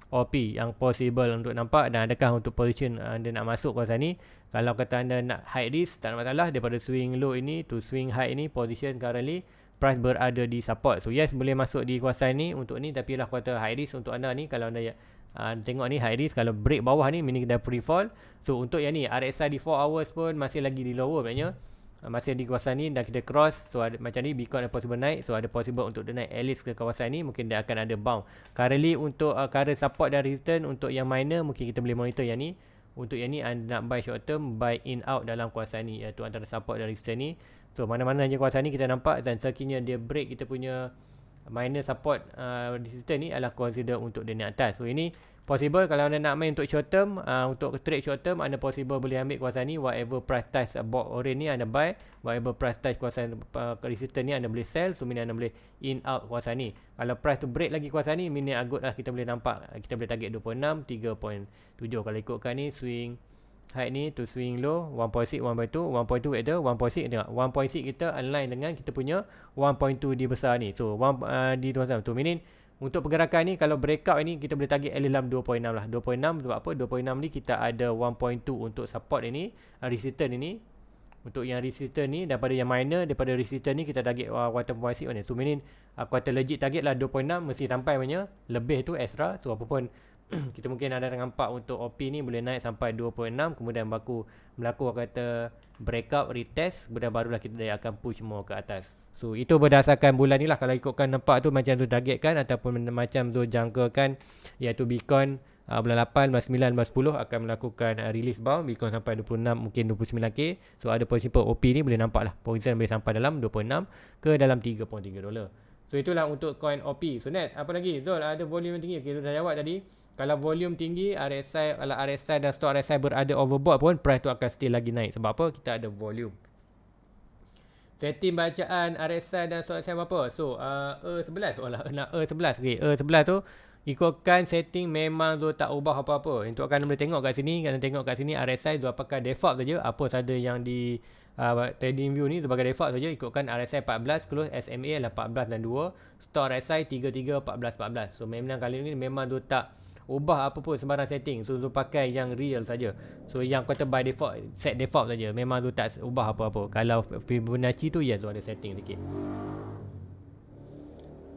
Speaker 1: OP yang possible untuk nampak dan adakah untuk position anda nak masuk kawasan ni kalau kata anda nak high risk tak ada masalah daripada swing low ini to swing high ini position currently price berada di support so yes boleh masuk di kawasan ni untuk ni tapi lah kata high risk untuk anda ni kalau anda yang Uh, tengok ni high risk kalau break bawah ni meaning dah pre fall so untuk yang ni RSI di 4 hours pun masih lagi di lower maknanya uh, ah, masih di kawasan ni dah kita cross so ada, macam ni Bitcoin ada possible naik so ada possible untuk dia naik at least ke kawasan ni mungkin dia akan ada bound currently untuk uh, ah, current support dan return untuk yang minor mungkin kita boleh monitor yang ni untuk yang ni anda nak buy short term buy in out dalam kawasan ni iaitu antara support dan return ni so mana-mana je kawasan ni kita nampak dan sekiranya dia break kita punya minor support uh, resistance ni adalah consider untuk dia naik atas. So ini possible kalau anda nak main untuk short term, uh, untuk trade short term anda possible boleh ambil kuasa ni whatever price touch box orange ni anda buy, whatever price touch kuasa uh, resistance ni anda boleh sell, so mean anda boleh in out kuasa ni. Kalau price tu break lagi kuasa ni, mean agutlah kita boleh nampak kita boleh target 26 3.7 kalau ikutkan ni swing height ni to swing low 1.6 1.2 1.2 at the 1.6 tengok 1.6 kita align dengan kita punya 1.2 di besar ni so 1 uh, di tu macam tu meaning untuk pergerakan ni kalau breakout ni kita boleh target dalam 2.6 lah 2.6 sebab apa 2.6 ni kita ada 1.2 untuk support ini uh, resistance ini untuk yang resistance ni daripada yang minor daripada resistance ni kita target uh, water point 6 ni so uh, quarter legit target lah 2.6 mesti sampai punya lebih tu extra so apa pun kita mungkin ada nampak untuk OP ni boleh naik sampai 2.6 kemudian baku berlaku kata breakout retest kemudian barulah kita dia akan push more ke atas so itu berdasarkan bulan ni lah kalau ikutkan nampak tu macam tu target kan ataupun macam tu jangka kan iaitu Bitcoin uh, bulan 8, 9, 9, 10 akan melakukan uh, release bound Bitcoin sampai 26 mungkin 29k so ada principle OP ni boleh nampak lah poison boleh sampai dalam 26 ke dalam 3.3 dolar So itulah untuk coin OP. So next, apa lagi? Zul ada volume tinggi. Okay, Zul dah jawab tadi kalau volume tinggi RSI kalau RSI dan stock RSI berada overbought pun price tu akan still lagi naik sebab apa kita ada volume setting bacaan RSI dan stock RSI berapa so uh, E11 oh lah, nak E11 okay, E11 tu ikutkan setting memang tu tak ubah apa-apa untuk akan boleh tengok kat sini kena tengok kat sini RSI tu apakah default saja apa saja yang di uh, trading view ni sebagai default saja ikutkan RSI 14 close SMA adalah 14 dan 2 stock RSI 33 14 14 so memang kali ni memang tu tak ubah apa pun sembarang setting so Zul pakai yang real saja so yang kata by default set default saja memang tu tak ubah apa-apa kalau Fibonacci tu yes tu ada setting sikit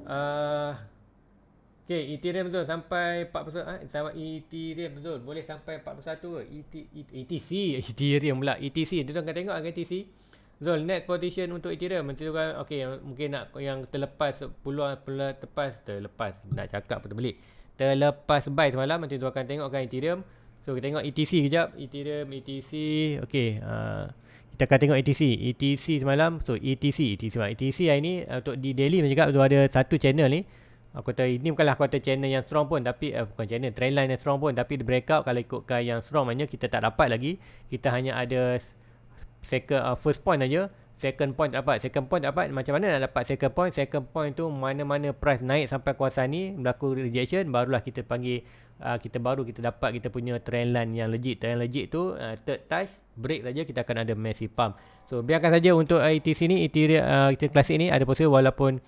Speaker 1: uh, Okay, Ethereum Zul sampai 41 eh, ah, sama Ethereum Zul boleh sampai 41 ke? ET, ET, ETC, Ethereum pula. ETC, dia tengah tengok lah, kan e ETC. Zul, net position untuk Ethereum menceritakan okay, mungkin nak yang terlepas puluhan, puluhan terlepas, terlepas nak cakap pun terbelik. Selepas buy semalam Nanti tu akan tengokkan Ethereum So kita tengok ETC kejap Ethereum, ETC Okay uh, Kita akan tengok ETC ETC semalam So ETC ETC semalam. ETC hari ni uh, Untuk di daily macam cakap Tu ada satu channel ni uh, Aku kata ini bukanlah aku kata channel yang strong pun Tapi uh, bukan channel Trendline yang strong pun Tapi breakout Kalau ikutkan yang strong Maksudnya kita tak dapat lagi Kita hanya ada Second uh, First point aja second point dapat second point dapat macam mana nak dapat second point second point tu mana-mana price naik sampai kuasa ni berlaku rejection barulah kita panggil uh, kita baru kita dapat kita punya trend line yang legit trend legit tu uh, third touch break saja kita akan ada massive pump so biarkan saja untuk ETC ni ETC uh, kita klasik ni ada posisi walaupun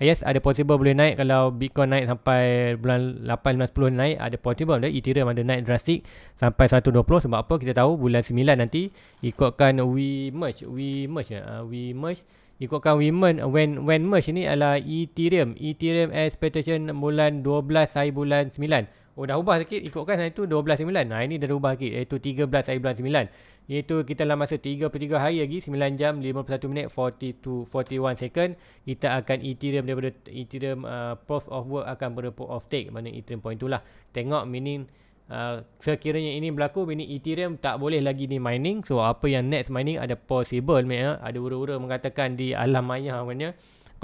Speaker 1: yes ada possible boleh naik kalau Bitcoin naik sampai bulan 8 9 naik ada possible boleh Ethereum ada naik drastic sampai 120 sebab apa kita tahu bulan 9 nanti ikutkan we merge we merge uh, ah, we merge ikutkan we merge when when merge ni adalah Ethereum Ethereum expectation bulan 12 hari bulan 9 Oh dah ubah sikit ikutkan hari tu 12 9. Nah ini dah, dah ubah sikit iaitu 13 hari bulan 9. Iaitu kita dalam masa 33 hari lagi 9 jam 51 minit 42 41 second kita akan Ethereum daripada Ethereum uh, proof of work akan pada proof of take mana Ethereum point itulah. Tengok meaning uh, sekiranya ini berlaku meaning Ethereum tak boleh lagi ni mining. So apa yang next mining ada possible meh ada ura-ura mengatakan di alam maya namanya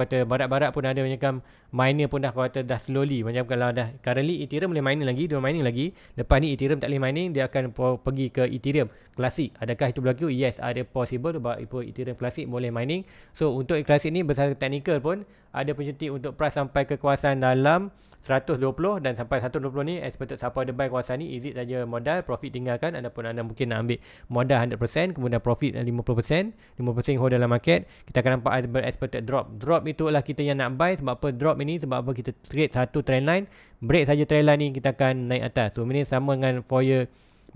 Speaker 1: kata barat-barat pun ada macam minor pun dah kata dah slowly macam kalau dah currently Ethereum boleh mining lagi dia mining lagi lepas ni Ethereum tak boleh mining dia akan pergi ke Ethereum klasik adakah itu berlaku yes ada possible bahawa Ethereum klasik boleh mining so untuk klasik ni besar teknikal pun ada potential untuk price sampai ke kawasan dalam 120 dan sampai 120 ni expected siapa ada buy kawasan ni exit saja modal profit tinggalkan ataupun anda mungkin nak ambil modal 100% kemudian profit 50% 50% hold dalam market kita akan nampak expected drop drop itu adalah kita yang nak buy sebab apa drop ini sebab apa kita create satu trend line break saja trend line ni kita akan naik atas so ini sama dengan four year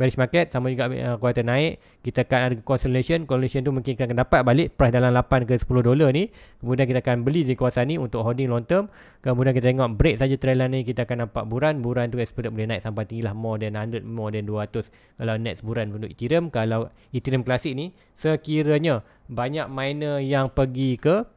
Speaker 1: bearish market sama juga uh, kuartal naik kita akan ada consolidation consolidation tu mungkin akan dapat balik price dalam 8 ke 10 dolar ni kemudian kita akan beli di kawasan ni untuk holding long term kemudian kita tengok break saja trend ni kita akan nampak buran buran tu expected boleh naik sampai tinggilah more than 100 more than 200 kalau next buran untuk ethereum kalau ethereum klasik ni sekiranya banyak miner yang pergi ke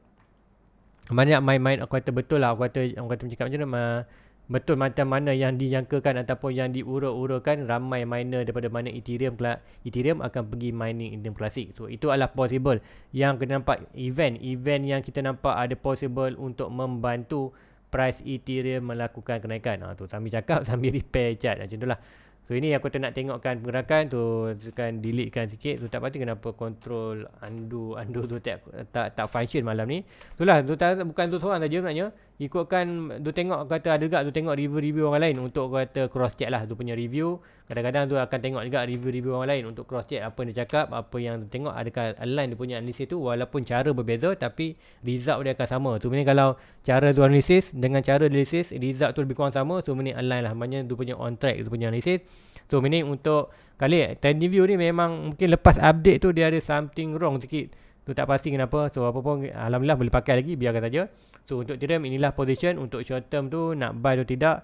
Speaker 1: banyak main-main aku kata betul lah aku kata aku kata macam mana betul macam mana yang dijangkakan ataupun yang diurut-urutkan ramai miner daripada mana Ethereum kelak Ethereum akan pergi mining Ethereum Classic. So itu adalah possible yang kita nampak event event yang kita nampak ada possible untuk membantu price Ethereum melakukan kenaikan. Ha, tu sambil cakap sambil repair chat macam itulah. So ini aku nak tengokkan pergerakan tu tekan delete sikit tu so, tak pasti kenapa control undo undo tu tak tak, tak function malam ni. Itulah tu tak bukan tu seorang saja maknanya ikutkan tu tengok kata ada juga tu tengok review-review orang lain untuk kata cross check lah tu punya review kadang-kadang tu akan tengok juga review-review orang lain untuk cross check apa yang dia cakap apa yang tu tengok adakah align dia punya analisis tu walaupun cara berbeza tapi result dia akan sama tu punya kalau cara tu analisis dengan cara analisis result tu lebih kurang sama tu punya align lah maknanya tu punya on track tu punya analisis tu punya untuk kali trend review ni memang mungkin lepas update tu dia ada something wrong sikit tu tak pasti kenapa so apa pun Alhamdulillah boleh pakai lagi biarkan saja So untuk Ethereum inilah position untuk short term tu nak buy atau tidak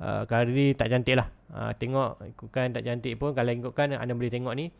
Speaker 1: uh, kali ni tak cantik lah. Uh, tengok ikutkan tak cantik pun kalau ikutkan anda boleh tengok ni.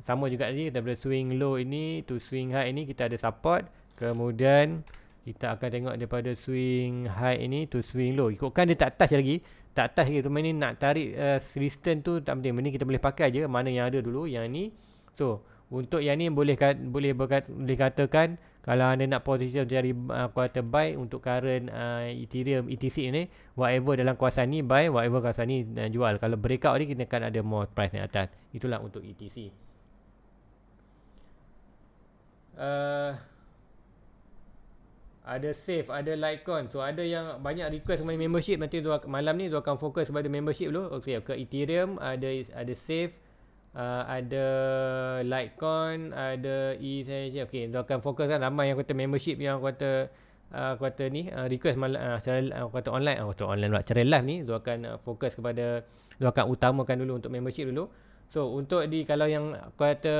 Speaker 1: Sama juga tadi daripada swing low ini to swing high ini kita ada support. Kemudian kita akan tengok daripada swing high ini to swing low. Ikutkan dia tak touch lagi. Tak touch lagi. Teman ni nak tarik uh, resistance tu tak penting. Ini kita boleh pakai je mana yang ada dulu yang ni. So untuk yang ni boleh boleh berkat, boleh katakan kalau anda nak position cari uh, quarter buy untuk current uh, Ethereum ETC ni whatever dalam kuasa ni buy whatever kuasa ni uh, jual kalau breakout ni kita akan ada more price yang atas itulah untuk ETC uh, ada safe ada Litecoin so ada yang banyak request mengenai membership nanti tu malam ni tu akan fokus pada membership dulu okey ke Ethereum ada ada safe Uh, ada Litecoin, ada Ethereum. Okey, kita akan fokus kan ramai yang kata membership yang kata uh, kata ni uh, request mal uh, secara uh, kata online atau oh, uh, online secara live ni dia akan uh, fokus kepada dia akan utamakan dulu untuk membership dulu. So untuk di kalau yang kata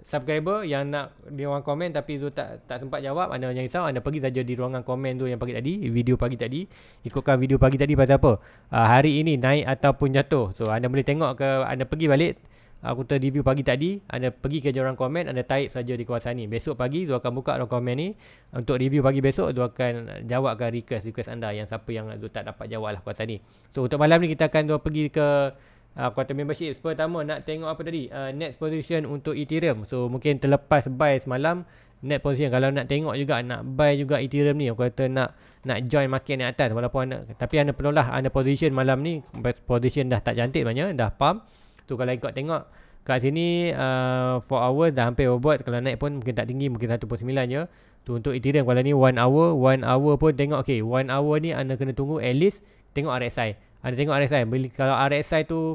Speaker 1: subscriber yang nak di ruang komen tapi tu tak tak sempat jawab anda jangan risau anda pergi saja di ruangan komen tu yang pagi tadi video pagi tadi ikutkan video pagi tadi pasal apa uh, hari ini naik ataupun jatuh so anda boleh tengok ke anda pergi balik aku ter review pagi tadi anda pergi ke orang komen anda type saja di kawasan ni besok pagi tu akan buka orang komen ni untuk review pagi besok tu akan jawabkan request request anda yang siapa yang tu tak dapat jawab lah kawasan ni so untuk malam ni kita akan tu pergi ke uh, ah, quarter membership pertama nak tengok apa tadi uh, next position untuk ethereum so mungkin terlepas buy semalam net position kalau nak tengok juga nak buy juga Ethereum ni aku kata nak nak join market ni atas walaupun anda, tapi anda perlulah anda position malam ni position dah tak cantik banyak dah pump tu kalau ikut tengok kat sini uh, 4 hours dah hampir overbought kalau naik pun mungkin tak tinggi mungkin 1.9 je tu untuk Ethereum kalau ni 1 hour 1 hour pun tengok ok 1 hour ni anda kena tunggu at least tengok RSI anda tengok RSI bila, kalau RSI tu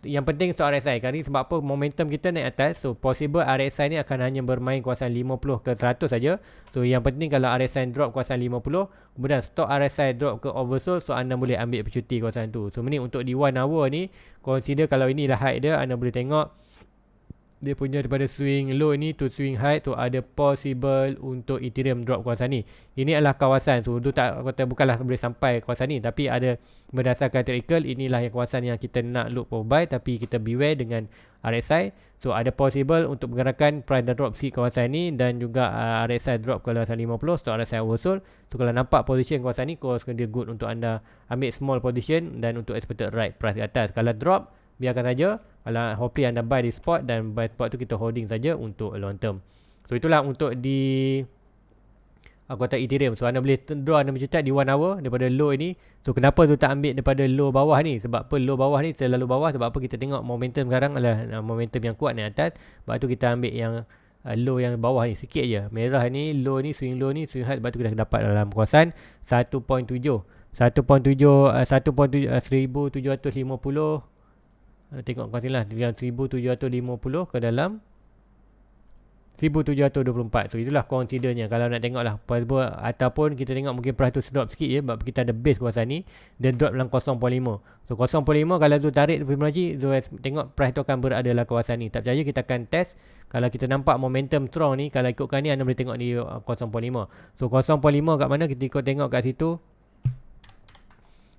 Speaker 1: yang penting untuk RSI kali ni sebab apa momentum kita naik atas so possible RSI ni akan hanya bermain kuasa 50 ke 100 saja. So yang penting kalau RSI drop kuasa 50, kemudian stop RSI drop ke oversold so anda boleh ambil percuti kuasa tu. So ini untuk di 1 hour ni consider kalau inilah height dia anda boleh tengok dia punya daripada swing low ni to swing high tu ada possible untuk Ethereum drop kawasan ni. Ini adalah kawasan. So, tu tak kata bukanlah boleh sampai kawasan ni. Tapi ada berdasarkan technical, inilah yang kawasan yang kita nak look for buy. Tapi kita beware dengan RSI. So, ada possible untuk menggerakkan price drop sikit kawasan ni. Dan juga uh, RSI drop ke kawasan 50. So, RSI oversold. So, kalau nampak position kawasan ni, kawasan dia good untuk anda ambil small position. Dan untuk expected right price di atas. Kalau drop, biarkan saja kalau hopefully anda buy di spot dan buy spot tu kita holding saja untuk long term so itulah untuk di kotak ethereum so anda boleh draw anda mencetak di one hour daripada low ini so kenapa tu tak ambil daripada low bawah ni sebab apa low bawah ni selalu bawah sebab apa kita tengok momentum sekarang adalah uh, momentum yang kuat ni atas sebab tu kita ambil yang Uh, low yang bawah ni sikit je merah ni low ni swing low ni swing high sebab tu kita dapat dalam kawasan 1.7 1.7 uh, 1.7 uh, 1750 Eh, tengok kat sini lah dalam 1750 ke dalam 1724 so itulah considernya kalau nak tengok lah ataupun kita tengok mungkin peratus drop sikit ya sebab kita ada base kuasa ni dia drop dalam 0.5 so 0.5 kalau tu tarik Fibonacci tu tengok price tu akan berada dalam kawasan ni tak percaya kita akan test kalau kita nampak momentum strong ni kalau ikutkan ni anda boleh tengok di 0.5 uh, so 0.5 kat mana kita ikut tengok kat situ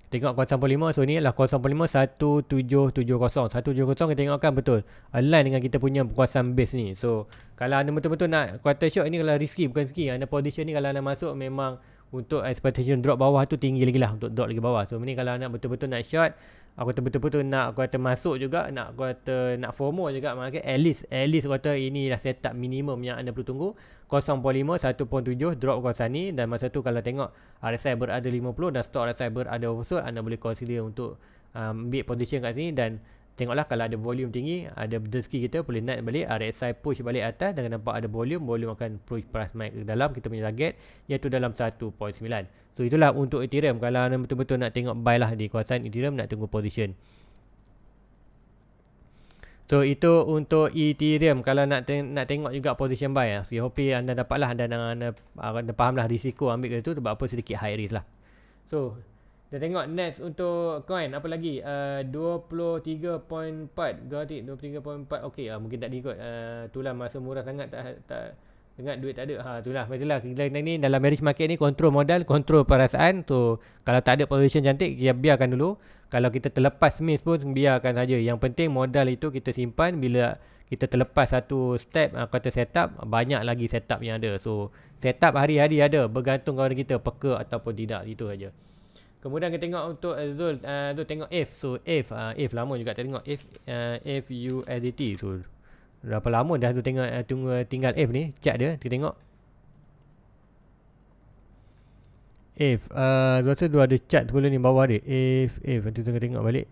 Speaker 1: tengok 0.5 so ni adalah 0.51770 170 kita tengokkan betul align dengan kita punya kuasaan base ni so kalau anda betul-betul nak quarter shot ni kalau risky bukan risky anda position ni kalau anda masuk memang untuk expectation drop bawah tu tinggi lagi lah untuk drop lagi bawah so ni kalau anda betul-betul nak shot aku kata betul-betul nak quarter masuk juga nak quarter nak FOMO juga maka at least at least quarter ini dah setup minimum yang anda perlu tunggu 0.5 1.7 drop kawasan sini dan masa tu kalau tengok ah, RSI berada 50 dan stock RSI berada oversold anda boleh consider untuk um, ambil position kat sini dan tengoklah kalau ada volume tinggi ada rezeki kita boleh naik balik ah, RSI push balik atas dan nampak ada volume volume akan push price naik ke dalam kita punya target iaitu dalam 1.9 so itulah untuk Ethereum kalau anda betul-betul nak tengok buy lah di kawasan Ethereum nak tunggu position So itu untuk Ethereum kalau nak ten- nak tengok juga position buy lah. So hopefully anda dapatlah anda anda, anda, ah, anda fahamlah risiko ambil kat situ sebab apa sedikit high risk lah. So kita tengok next untuk coin apa lagi? Ah, uh, 23.4 got 23.4 okey uh, mungkin tak diikut uh, tulah masa murah sangat tak tak Ingat duit tak ada. Ha itulah macamlah kita ni dalam marriage market ni kontrol modal, kontrol perasaan tu. Kalau tak ada position cantik, kita ya, biarkan dulu. Kalau kita terlepas miss pun biarkan saja. Yang penting modal itu kita simpan bila kita terlepas satu step ha, kata setup, banyak lagi setup yang ada. So, setup hari-hari ada bergantung kepada kita peka ataupun tidak itu saja. Kemudian kita tengok untuk Azul, eh, uh, ah, tu tengok if. So, if uh, ah, if lama juga tak tengok if uh, if you as it So, Berapa lama dah tu tengok eh, tunggu tinggal F ni, chat dia, kita tengok. F, uh, eh, aku rasa tu ada chat sebelum ni bawah dia. F, F, nanti tengok tengok balik.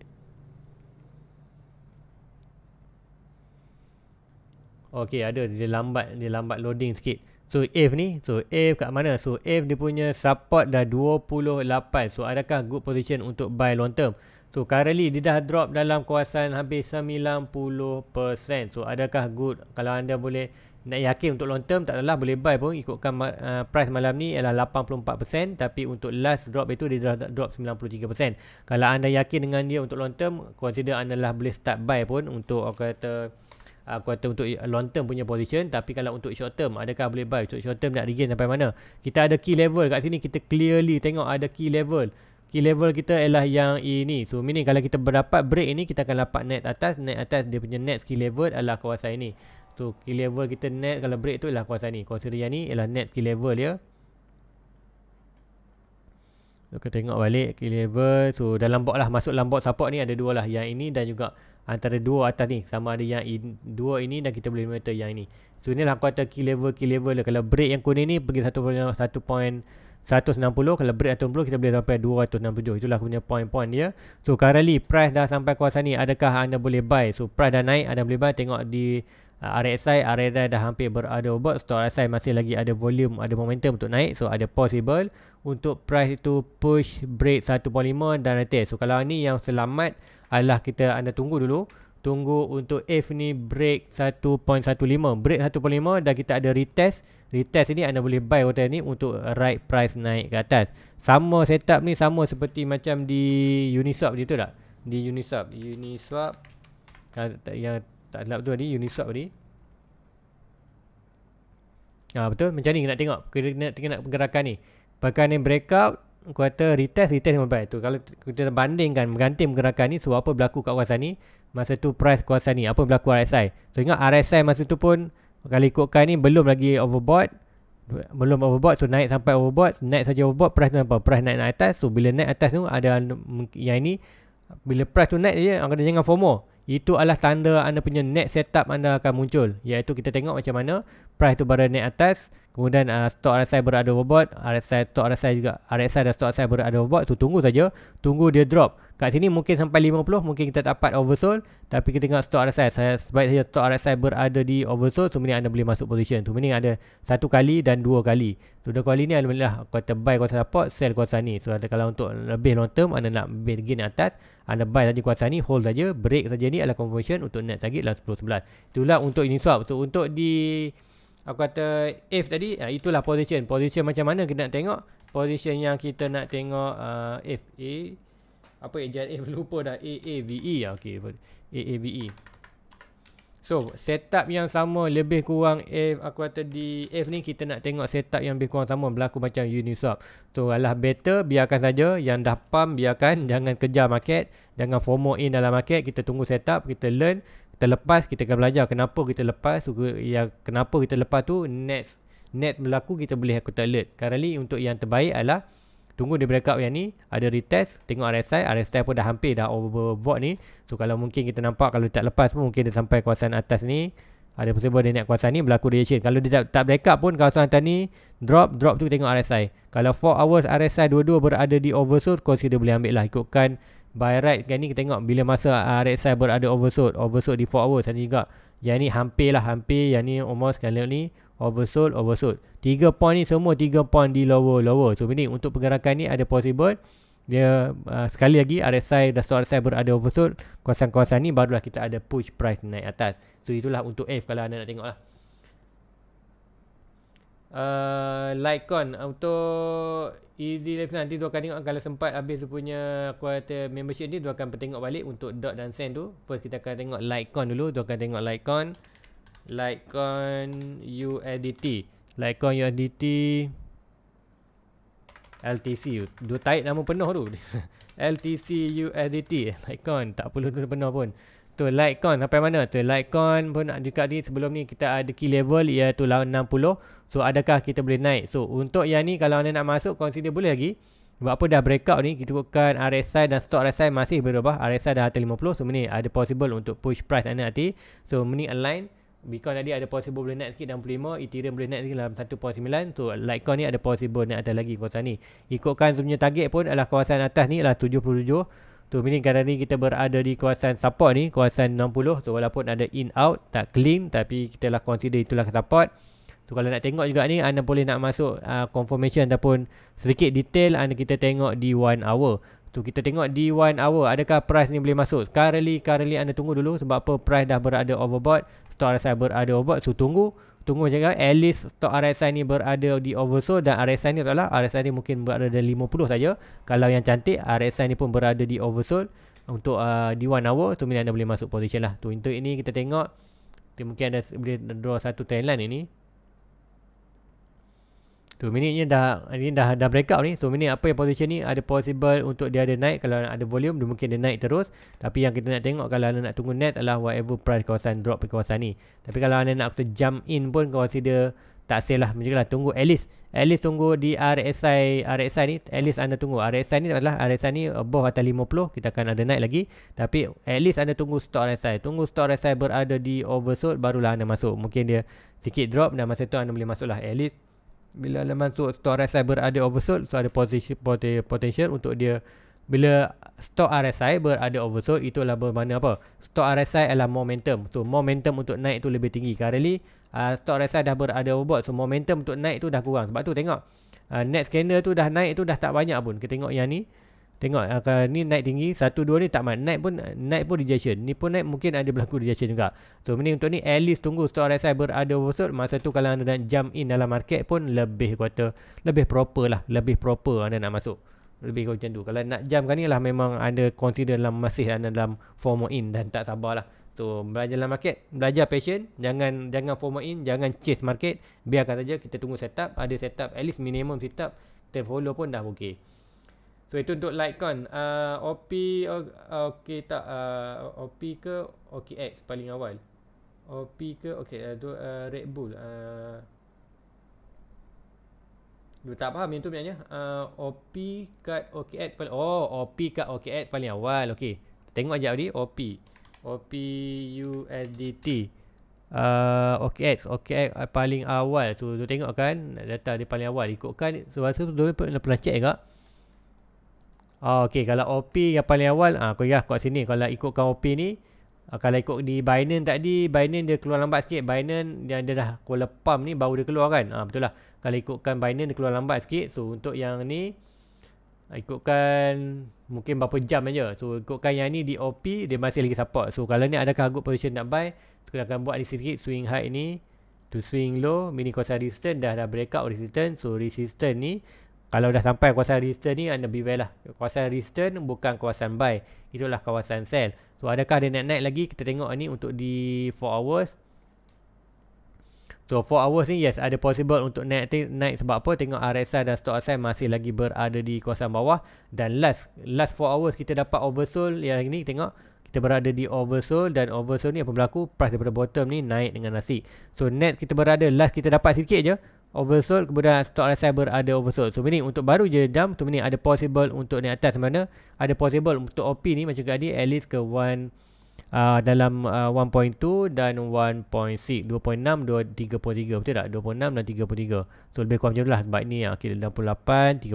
Speaker 1: Okey, ada dia lambat, dia lambat loading sikit. So F ni, so F kat mana? So F dia punya support dah 28. So adakah good position untuk buy long term? Tu currently dia dah drop dalam kawasan hampir 90%. So adakah good kalau anda boleh nak yakin untuk long term tak adalah boleh buy pun ikutkan uh, price malam ni ialah 84% tapi untuk last drop itu dia dah drop 93%. Kalau anda yakin dengan dia untuk long term consider anda lah boleh start buy pun untuk aku kata uh, aku kata untuk long term punya position tapi kalau untuk short term adakah boleh buy untuk short term nak regain sampai mana. Kita ada key level kat sini kita clearly tengok ada key level key level kita ialah yang ini. So meaning kalau kita berdapat break ini kita akan dapat net atas, net atas dia punya net key level adalah kuasa ini. So key level kita net kalau break tu ialah kuasa ini. Kawasan yang ni ialah net key level dia. So kita tengok balik key level. So dalam box lah masuk dalam box support ni ada dua lah yang ini dan juga antara dua atas ni sama ada yang in, dua ini dan kita boleh monitor yang ini. So inilah aku kata key level key level dia. Kalau break yang kuning ni pergi 1.1 160 kalau break atau belum kita boleh sampai 267 itulah punya point-point dia so currently price dah sampai kuasa ni adakah anda boleh buy so price dah naik anda boleh buy tengok di uh, RSI RSI dah hampir berada over stock RSI masih lagi ada volume ada momentum untuk naik so ada possible untuk price itu push break 1.5 dan retest so kalau ni yang selamat adalah kita anda tunggu dulu tunggu untuk if ni break 1.15 break 1.5 dan kita ada retest retest ini anda boleh buy hotel ni untuk right price naik ke atas sama setup ni sama seperti macam di Uniswap dia tu tak di Uniswap Uniswap yang ah, tak, yang tak silap tu tadi Uniswap ni. Ah betul macam ni nak tengok kena nak tengok pergerakan ni pergerakan ni breakout kuarter retest retest yang sampai tu kalau kita bandingkan menggantikan pergerakan ni so apa berlaku kat kawasan ni masa tu price kuasa ni apa berlaku RSI so ingat RSI masa tu pun kalau ikutkan ni belum lagi overbought belum overbought so naik sampai overbought naik saja overbought price tu apa price naik naik atas so bila naik atas tu ada yang ini bila price tu naik je anda jangan FOMO itu adalah tanda anda punya net setup anda akan muncul iaitu kita tengok macam mana price tu baru naik atas Kemudian uh, stok RSI berada overbought, RSI stok RSI juga, RSI dan stok RSI berada overbought tu tunggu saja, tunggu dia drop. Kat sini mungkin sampai 50 mungkin kita dapat oversold, tapi kita tengok stok RSI saya sebaik saja stok RSI berada di oversold, so meaning anda boleh masuk position. Tu so, ada satu kali dan dua kali. So dua kali ni adalah kuota buy kuasa support, sell kuasa ni. So kalau untuk lebih long term anda nak gain atas, anda buy saja kuasa ni, hold saja, break saja ni adalah conversion untuk net target dalam 10 11. Itulah untuk ini swap. So untuk di Aku kata if tadi uh, itulah position. Position macam mana kita nak tengok? Position yang kita nak tengok uh, if A apa ejaan if lupa dah A A V E ya ah, okey A A V E. So setup yang sama lebih kurang if aku kata di if ni kita nak tengok setup yang lebih kurang sama berlaku macam Uniswap. So alah better biarkan saja yang dah pump biarkan jangan kejar market, jangan FOMO in dalam market, kita tunggu setup, kita learn kita lepas kita akan belajar kenapa kita lepas Ya kenapa kita lepas tu next net berlaku kita boleh aku tak alert currently untuk yang terbaik adalah tunggu dia breakout yang ni ada retest tengok RSI RSI pun dah hampir dah overbought ni tu kalau mungkin kita nampak kalau tak lepas pun mungkin dia sampai kawasan atas ni ada possible dia naik kawasan ni berlaku reaction kalau dia tak, tak breakout pun kawasan atas ni drop drop tu tengok RSI kalau 4 hours RSI dua-dua berada di oversold kau consider boleh ambil lah ikutkan by right kan ni kita tengok bila masa uh, red side berada oversold oversold di 4 hours dan juga yang ni hampir lah hampir yang ni almost kan ni oversold oversold Tiga point ni semua tiga point di lower lower so ini untuk pergerakan ni ada possible dia uh, sekali lagi RSI dan stock RSI berada oversold kawasan-kawasan ni barulah kita ada push price naik atas so itulah untuk F kalau anda nak tengok lah Eh, like kon untuk Easy Life nanti dua akan tengok kalau sempat habis tu punya quarter membership ni dua akan tengok balik untuk dot dan send tu. First kita akan tengok Litecoin dulu. Dua akan tengok Litecoin. Litecoin USDT. Litecoin USDT LTC. Dua taik nama penuh tu. LTC USDT. Litecoin tak perlu tu penuh pun. Tu Litecoin sampai mana? Tu Litecoin pun juga ni sebelum ni kita ada key level iaitu 60. So adakah kita boleh naik? So untuk yang ni kalau anda nak masuk consider boleh lagi. Sebab apa dah breakout ni kita tukarkan RSI dan stock RSI masih berubah. RSI dah atas 50. So ini ada possible untuk push price anda nanti. So ini align. Bitcoin tadi ada possible boleh naik sikit dalam 5. Ethereum boleh naik sikit dalam 1.9. So Litecoin ni ada possible naik atas lagi kawasan ni. Ikutkan sebenarnya target pun adalah kawasan atas ni adalah 77. So ini kadang ni kita berada di kawasan support ni, kawasan 60. So walaupun ada in out, tak clean tapi kita lah consider itulah support. Tu kalau nak tengok juga ni anda boleh nak masuk uh, confirmation ataupun sedikit detail anda kita tengok di 1 hour. Tu kita tengok di 1 hour adakah price ni boleh masuk. Currently currently anda tunggu dulu sebab apa price dah berada overbought, stock RSI berada overbought. So tunggu, tunggu macam kan at least stock RSI ni berada di oversold dan RSI ni taklah RSI ni mungkin berada di 50 saja. Kalau yang cantik RSI ni pun berada di oversold untuk uh, di 1 hour tu mungkin anda boleh masuk position lah. Tu untuk ini kita tengok mungkin ada boleh draw satu trendline line ini. Tu minit dah ini dah dah break out ni. So minit apa yang position ni ada possible untuk dia ada naik kalau ada volume dia mungkin dia naik terus. Tapi yang kita nak tengok kalau anda nak tunggu net adalah whatever price kawasan drop ke kawasan ni. Tapi kalau anda nak untuk jump in pun kawasan dia tak sell lah. Menjagalah tunggu at least. At least tunggu di RSI RSI ni. At least anda tunggu. RSI ni adalah RSI ni above atas 50. Kita akan ada naik lagi. Tapi at least anda tunggu stock RSI. Tunggu stock RSI berada di oversold. Barulah anda masuk. Mungkin dia sikit drop dan masa tu anda boleh masuk lah. At least bila elemen tu stok RSI berada oversold so ada position potential untuk dia bila stok RSI berada oversold itulah bermakna apa stok RSI adalah momentum so momentum untuk naik tu lebih tinggi currently uh, stok RSI dah berada overbought so momentum untuk naik tu dah kurang sebab tu tengok uh, net scanner tu dah naik tu dah tak banyak pun kita tengok yang ni Tengok uh, ni naik tinggi satu dua ni tak main Naik pun naik pun rejection. Ni pun naik mungkin ada berlaku rejection juga. So ini untuk ni at least tunggu stock RSI berada oversold masa tu kalau anda nak jump in dalam market pun lebih kuota lebih proper lah, lebih proper anda nak masuk. Lebih kuat macam tu. Kalau nak jump kan ni lah memang anda consider dalam masih anda dalam FOMO in dan tak sabarlah. So belajar dalam market, belajar passion, jangan jangan FOMO in, jangan chase market. Biarkan saja kita tunggu setup, ada setup at least minimum setup kita pun dah okay. So itu untuk kan Uh, ah, OP uh, oh, ah, okey tak uh, ah, OP ke OKX paling awal. OP ke okey uh, uh, Red Bull. Ah. Uh, tak faham yang tu maknanya. Uh, OP kat OKX paling oh OP kat OKX paling awal. Okey. Tengok aje tadi OP. OP USDT. Uh, OKX OKX paling awal. So tu tengok kan data dia paling awal ikutkan sebab tu dia pernah check enggak? Kan? Ah, okey, kalau OP yang paling awal, ah, kau ya, kau sini kalau ikut kau OP ni, ah, kalau ikut di Binance tadi, Binance dia keluar lambat sikit. Binance dia, dia dah kau lepam ni baru dia keluar kan? Ah, betul lah. Kalau ikutkan Binance dia keluar lambat sikit. So, untuk yang ni, ah, ikutkan mungkin berapa jam aja. So, ikutkan yang ni di OP, dia masih lagi support. So, kalau ni ada good position nak buy, kita akan buat di sikit swing high ni to swing low. Mini kawasan resistance dah, dah breakout resistance. So, resistance ni, kalau dah sampai kawasan resistance ni anda beware lah kawasan resistance bukan kawasan buy itulah kawasan sell so adakah dia naik-naik lagi kita tengok ni untuk di 4 hours so 4 hours ni yes ada possible untuk naik naik sebab apa tengok RSI dan stock sell masih lagi berada di kawasan bawah dan last last 4 hours kita dapat oversold yang ni tengok kita berada di oversold dan oversold ni apa berlaku price daripada bottom ni naik dengan nasi so net kita berada last kita dapat sikit je oversold kemudian stock rasa berada oversold. So ini untuk baru je dump tu ini ada possible untuk ni atas mana ada possible untuk OP ni macam tadi at least ke one Uh, dalam uh, 1.2 dan 1.6 2.6 2.33 betul tak 2.6 dan 33 so lebih kurang macam itulah sebab ni yang okay, 68 35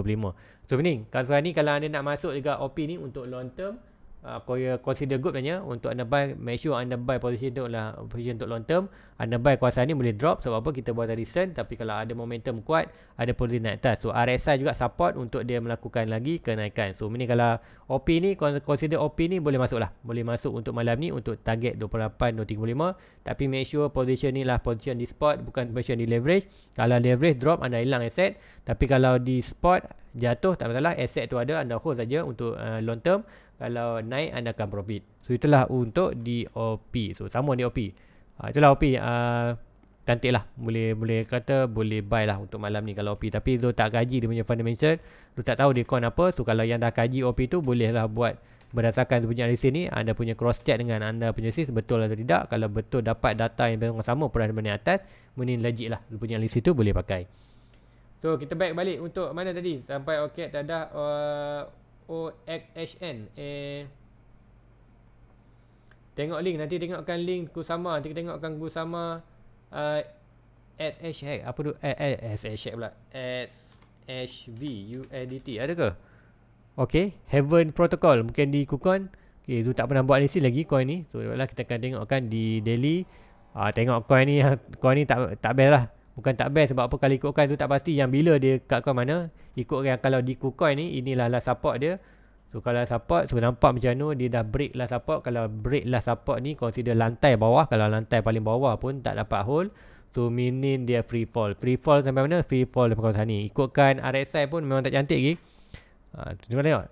Speaker 1: so pening kalau sekarang ni kalau anda nak masuk juga OP ni untuk long term aku ah, uh, consider good sebenarnya untuk anda buy make sure anda buy position tu lah position untuk long term anda buy kuasa ni boleh drop sebab apa kita buat return tapi kalau ada momentum kuat ada position naik atas so RSI juga support untuk dia melakukan lagi kenaikan so ini kalau OP ni consider OP ni boleh masuk lah boleh masuk untuk malam ni untuk target 28.35 tapi make sure position ni lah position di spot bukan position di leverage kalau leverage drop anda hilang aset tapi kalau di spot jatuh tak masalah aset tu ada anda hold saja untuk uh, long term kalau naik anda akan profit so itulah untuk DOP so sama DOP uh, ah, itulah OP uh, ah, cantik lah boleh boleh kata boleh buy lah untuk malam ni kalau OP tapi tu tak kaji dia punya fundamental Zul tak tahu dia coin apa so kalau yang dah kaji OP tu bolehlah buat berdasarkan tu punya analisis ni anda punya cross check dengan anda punya sis betul atau tidak kalau betul dapat data yang sama peran di atas mana legit lah dia punya analisis tu boleh pakai so kita back balik untuk mana tadi sampai okay tak ada uh, O X H N eh tengok link nanti tengokkan link ku sama nanti tengokkan Kusama uh, SH hack apa tu eh, eh SH pula S H V U N D T ada ke okey heaven protocol mungkin di kucon okey tu tak pernah buat analisi lagi coin ni so lah kita akan tengokkan di daily uh, tengok coin ni coin ni tak tak best lah bukan tak best sebab apa kalau ikutkan tu tak pasti yang bila dia kat coin mana ikut yang kalau di kucoin ni inilah last support dia so kalau support so nampak macam tu dia dah break last support kalau break last support ni consider lantai bawah kalau lantai paling bawah pun tak dapat hold so meaning dia free fall free fall sampai mana free fall dalam kawasan ni ikutkan RSI pun memang tak cantik lagi ha, cuma tengok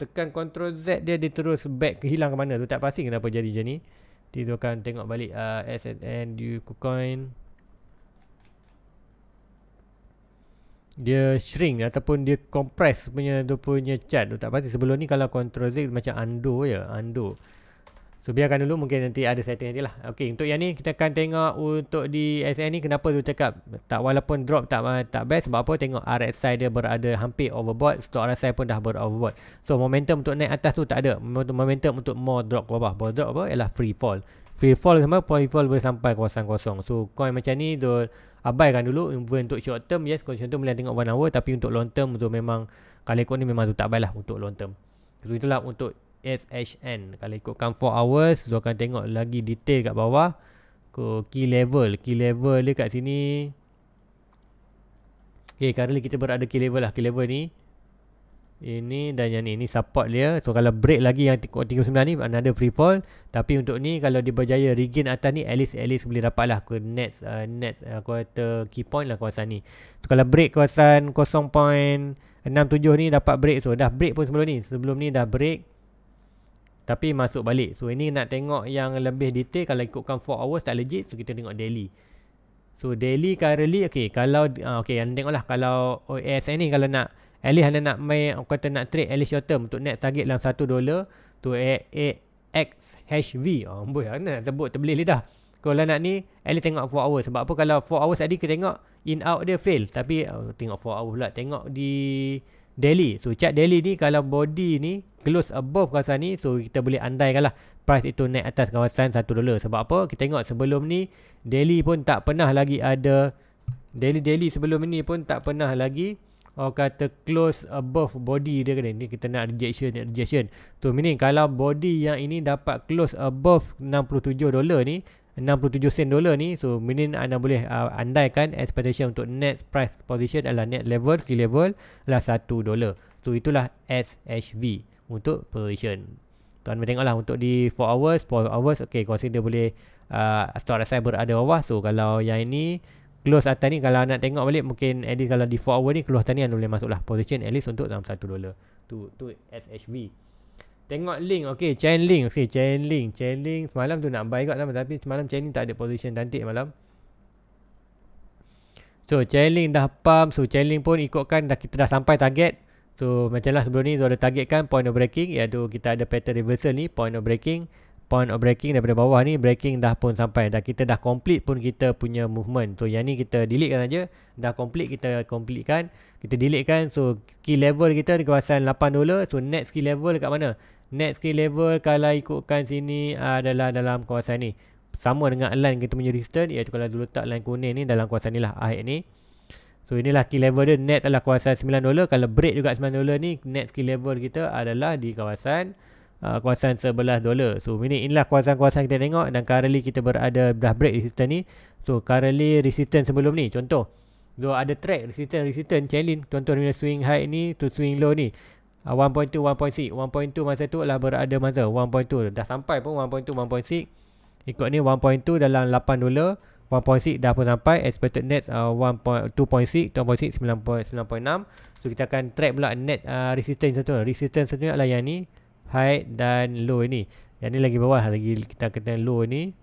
Speaker 1: tekan control z dia dia terus back ke hilang ke mana tu tak pasti kenapa jadi macam ni dia akan tengok balik uh, SNN, Duke, KuCoin. Kucoin dia shrink ataupun dia compress punya tu punya chat tu tak pasti sebelum ni kalau control z macam undo ya undo so biarkan dulu mungkin nanti ada setting nanti lah ok untuk yang ni kita akan tengok untuk di sn ni kenapa tu cakap tak walaupun drop tak tak best sebab apa tengok rsi dia berada hampir overbought stock rsi pun dah ber so momentum untuk naik atas tu tak ada momentum untuk more drop ke bawah more drop apa ialah free fall free fall sama free fall boleh sampai kosong-kosong so coin macam ni tu abaikan dulu untuk short term yes kalau short term boleh tengok one hour tapi untuk long term tu memang kalau ikut ni memang tu tak baik lah untuk long term so itulah untuk SHN kalau ikutkan 4 hours tu akan tengok lagi detail kat bawah ke key level key level dia kat sini Okay, currently kita berada key level lah. Key level ni, ini dan yang ni ini support dia so kalau break lagi yang 39 ni another free fall tapi untuk ni kalau dia berjaya regain atas ni at least at least boleh dapat lah net uh, net uh, quarter key point lah kawasan ni so kalau break kawasan 0.67 ni dapat break so dah break pun sebelum ni sebelum ni dah break tapi masuk balik so ini nak tengok yang lebih detail kalau ikutkan 4 hours tak legit so kita tengok daily so daily currently okay kalau uh, okay yang tengok lah kalau OASN ni kalau nak At least anda nak main orang kata nak trade at least short term untuk net target dalam 1 dolar to AXHV. Oh, ah, boy, anda nak sebut terbeli lidah. Kalau nak ni, at least tengok 4 hours. Sebab apa kalau 4 hours tadi kita tengok in out dia fail. Tapi oh, tengok 4 hours pula. Tengok di daily. So chart daily ni kalau body ni close above kawasan ni. So kita boleh andaikan lah price itu naik atas kawasan 1 dollar. Sebab apa? Kita tengok sebelum ni daily pun tak pernah lagi ada. Daily-daily sebelum ni pun tak pernah lagi Orang kata close above body dia kena. Ni kita nak rejection, nak rejection. Tu meaning kalau body yang ini dapat close above 67 dolar ni. 67 sen dolar ni. So meaning anda boleh uh, andaikan expectation untuk net price position adalah net level. Key level adalah 1 dolar. So itulah SHV untuk position. Tuan boleh tengok lah untuk di 4 hours, 4 hours. Okay, consider boleh uh, stock rasa berada bawah. So kalau yang ini close atas ni kalau nak tengok balik mungkin at least kalau di 4 hour ni close atas ni anda boleh masuk lah position at least untuk dalam satu dollar tu tu SHV tengok link okay chain link ok chain link chain link semalam tu nak buy kot sama tapi semalam chain link tak ada position cantik malam so chain link dah pump so chain link pun ikutkan dah kita dah sampai target so macam lah sebelum ni tu ada targetkan point of breaking iaitu kita ada pattern reversal ni point of breaking point of breaking daripada bawah ni breaking dah pun sampai dah kita dah complete pun kita punya movement so yang ni kita delete kan aja dah complete kita complete kan kita delete kan so key level kita di kawasan 8 dolar so next key level dekat mana next key level kalau ikutkan sini adalah dalam kawasan ni sama dengan line kita punya resistance iaitu kalau dulu letak line kuning ni dalam kawasan ni lah akhir ni So inilah key level dia next adalah kawasan $9 kalau break juga $9 ni next key level kita adalah di kawasan uh, ah, kawasan 11 dolar. So minit inilah kawasan-kawasan kita tengok dan currently kita berada dah break resistance ni. So currently resistance sebelum ni contoh. So ada track resistance resistance challenge contoh dia swing high ni to swing low ni. Uh, 1.2 1.6 1.2 masa tu lah berada masa 1.2 dah sampai pun 1.2 1.6 ikut ni 1.2 dalam 8 dolar 1.6 dah pun sampai expected net uh, 1.2.6 2.6 9.6 so kita akan track pula net uh, resistance satu resistance satu ni adalah yang ni high dan low ini, Yang ni lagi bawah lagi kita kena low ni.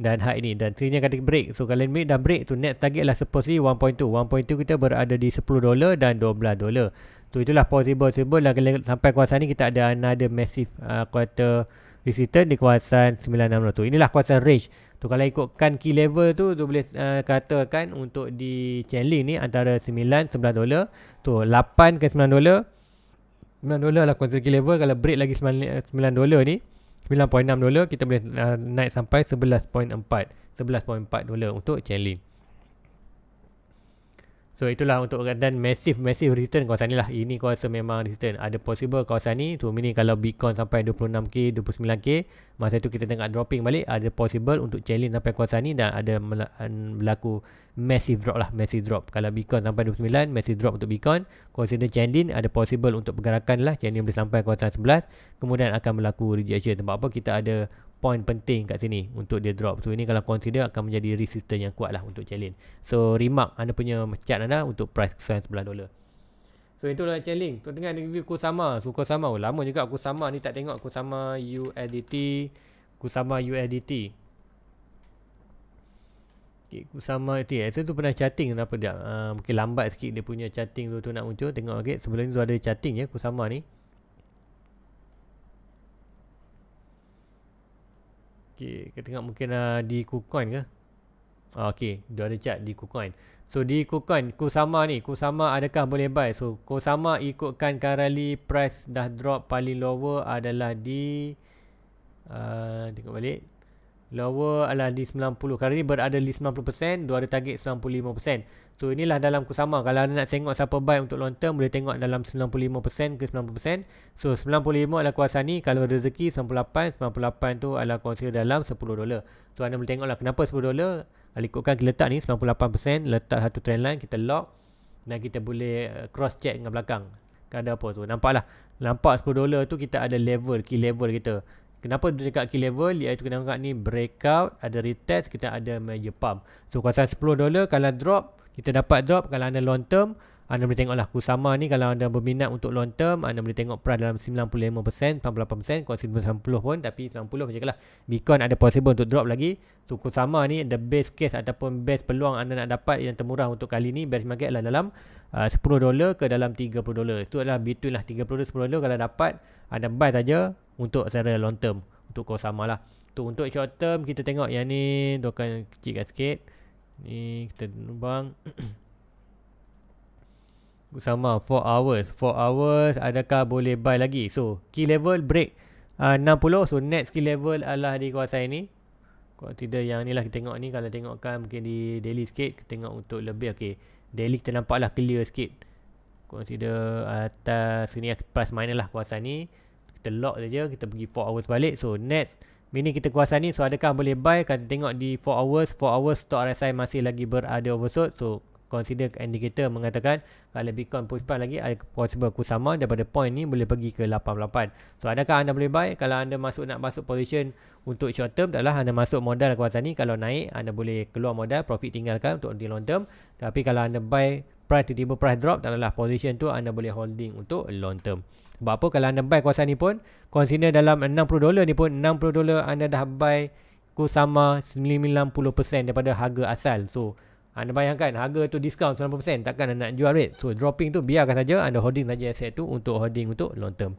Speaker 1: Dan high ini dan trainnya akan break. So kalau ni dah break tu next target lah supposedly 1.2. 1.2 kita berada di 10 dolar dan 12 dolar. Tu itulah possible possible lah sampai kuasa ni kita ada another massive uh, quarter resistance di kawasan 960 tu. Inilah kawasan range. Tu kalau ikutkan key level tu tu boleh uh, katakan untuk di channeling ni antara 9 11 dolar. Tu 8 ke 9 dolar. 9 dolar lah kontrak level kalau break lagi 9, 9 dolar ni 9.6 dolar kita boleh uh, naik sampai 11.4 11.4 dolar untuk Chainlink So itulah untuk dan massive massive return kawasan ni lah. Ini kuasa memang return. Ada possible kawasan ni. tu mini kalau Bitcoin sampai 26k, 29k. Masa tu kita tengah dropping balik. Ada possible untuk challenge sampai kawasan ni. Dan ada berlaku massive drop lah. Massive drop. Kalau Bitcoin sampai 29, massive drop untuk Bitcoin. Consider challenge. Ada possible untuk pergerakan lah. Challenge boleh sampai kawasan 11. Kemudian akan berlaku rejection. Sebab apa kita ada point penting kat sini untuk dia drop. So ini kalau consider akan menjadi resistance yang kuat lah untuk challenge. So remark anda punya chart anda untuk price kesan sebelah dolar. So itulah challenge. Tuan tengah ada review Kusama. So Kusama oh, lama juga Kusama ni tak tengok Kusama USDT. Kusama UADT. Okay, Kusama itu ya. Saya tu pernah chatting kenapa dia. Uh, mungkin lambat sikit dia punya chatting tu, tu nak muncul. Tengok lagi. Okay. Sebelum ni tu ada chatting ya Kusama ni. Okay, kita tengok mungkin uh, di KuCoin ke? Ah, okay, dia ada chat di KuCoin. So, di KuCoin, Kusama ni. Kusama adakah boleh buy? So, Kusama ikutkan currently price dah drop paling lower adalah di... Uh, tengok balik. Lower adalah di 90. Kali ni berada di 90%. Dua ada target 95%. So inilah dalam kusama. Kalau anda nak tengok siapa buy untuk long term. Boleh tengok dalam 95% ke 90%. So 95 adalah kuasa ni. Kalau rezeki 98. 98 tu adalah kuasa dalam 10 dolar. So anda boleh tengoklah kenapa 10 dolar. Kalau ikutkan kita letak ni 98%. Letak satu trend line. Kita lock. Dan kita boleh eh, cross check dengan belakang. Kan ada apa tu. Nampaklah. Nampak 10 dolar tu kita ada level. Key level kita. Kenapa dia dekat key level? Iaitu kita nampak ni breakout, ada retest, kita ada major pump. So kawasan $10 kalau drop, kita dapat drop. Kalau anda long term, anda boleh tengoklah Kusama ni kalau anda berminat untuk long term anda boleh tengok peran dalam 95% 98% kuasa 90 pun tapi 90 macam lah Bitcoin ada possible untuk drop lagi so Kusama ni the best case ataupun best peluang anda nak dapat yang termurah untuk kali ni bear market adalah dalam uh, 10 dolar ke dalam 30 dolar itu adalah between lah 30 dolar 10 dolar kalau dapat anda buy saja untuk secara long term untuk Kusama lah tu untuk short term kita tengok yang ni token kecilkan sikit ni kita nubang sama 4 hours 4 hours adakah boleh buy lagi so key level break uh, 60 so next key level adalah di kawasan ini kalau tidak yang lah kita tengok ni kalau tengokkan mungkin di daily sikit kita tengok untuk lebih okay daily kita nampaklah clear sikit consider atas sini plus minor lah kawasan ni kita lock saja kita pergi 4 hours balik so next mini kita kuasa ni so adakah boleh buy kita tengok di 4 hours 4 hours stock RSI masih lagi berada oversold so consider indicator mengatakan kalau Bitcoin push back lagi ada possible kusama daripada point ni boleh pergi ke 88. So adakah anda boleh buy kalau anda masuk nak masuk position untuk short term adalah anda masuk modal kawasan ni kalau naik anda boleh keluar modal profit tinggalkan untuk di long term. Tapi kalau anda buy price tiba-tiba price drop adalah position tu anda boleh holding untuk long term. Sebab apa kalau anda buy kawasan ni pun consider dalam 60 dolar ni pun 60 dolar anda dah buy kusama 90% daripada harga asal. So anda bayangkan harga tu discount 90% takkan anda nak jual rate. So dropping tu biarkan saja anda holding saja aset tu untuk holding untuk long term.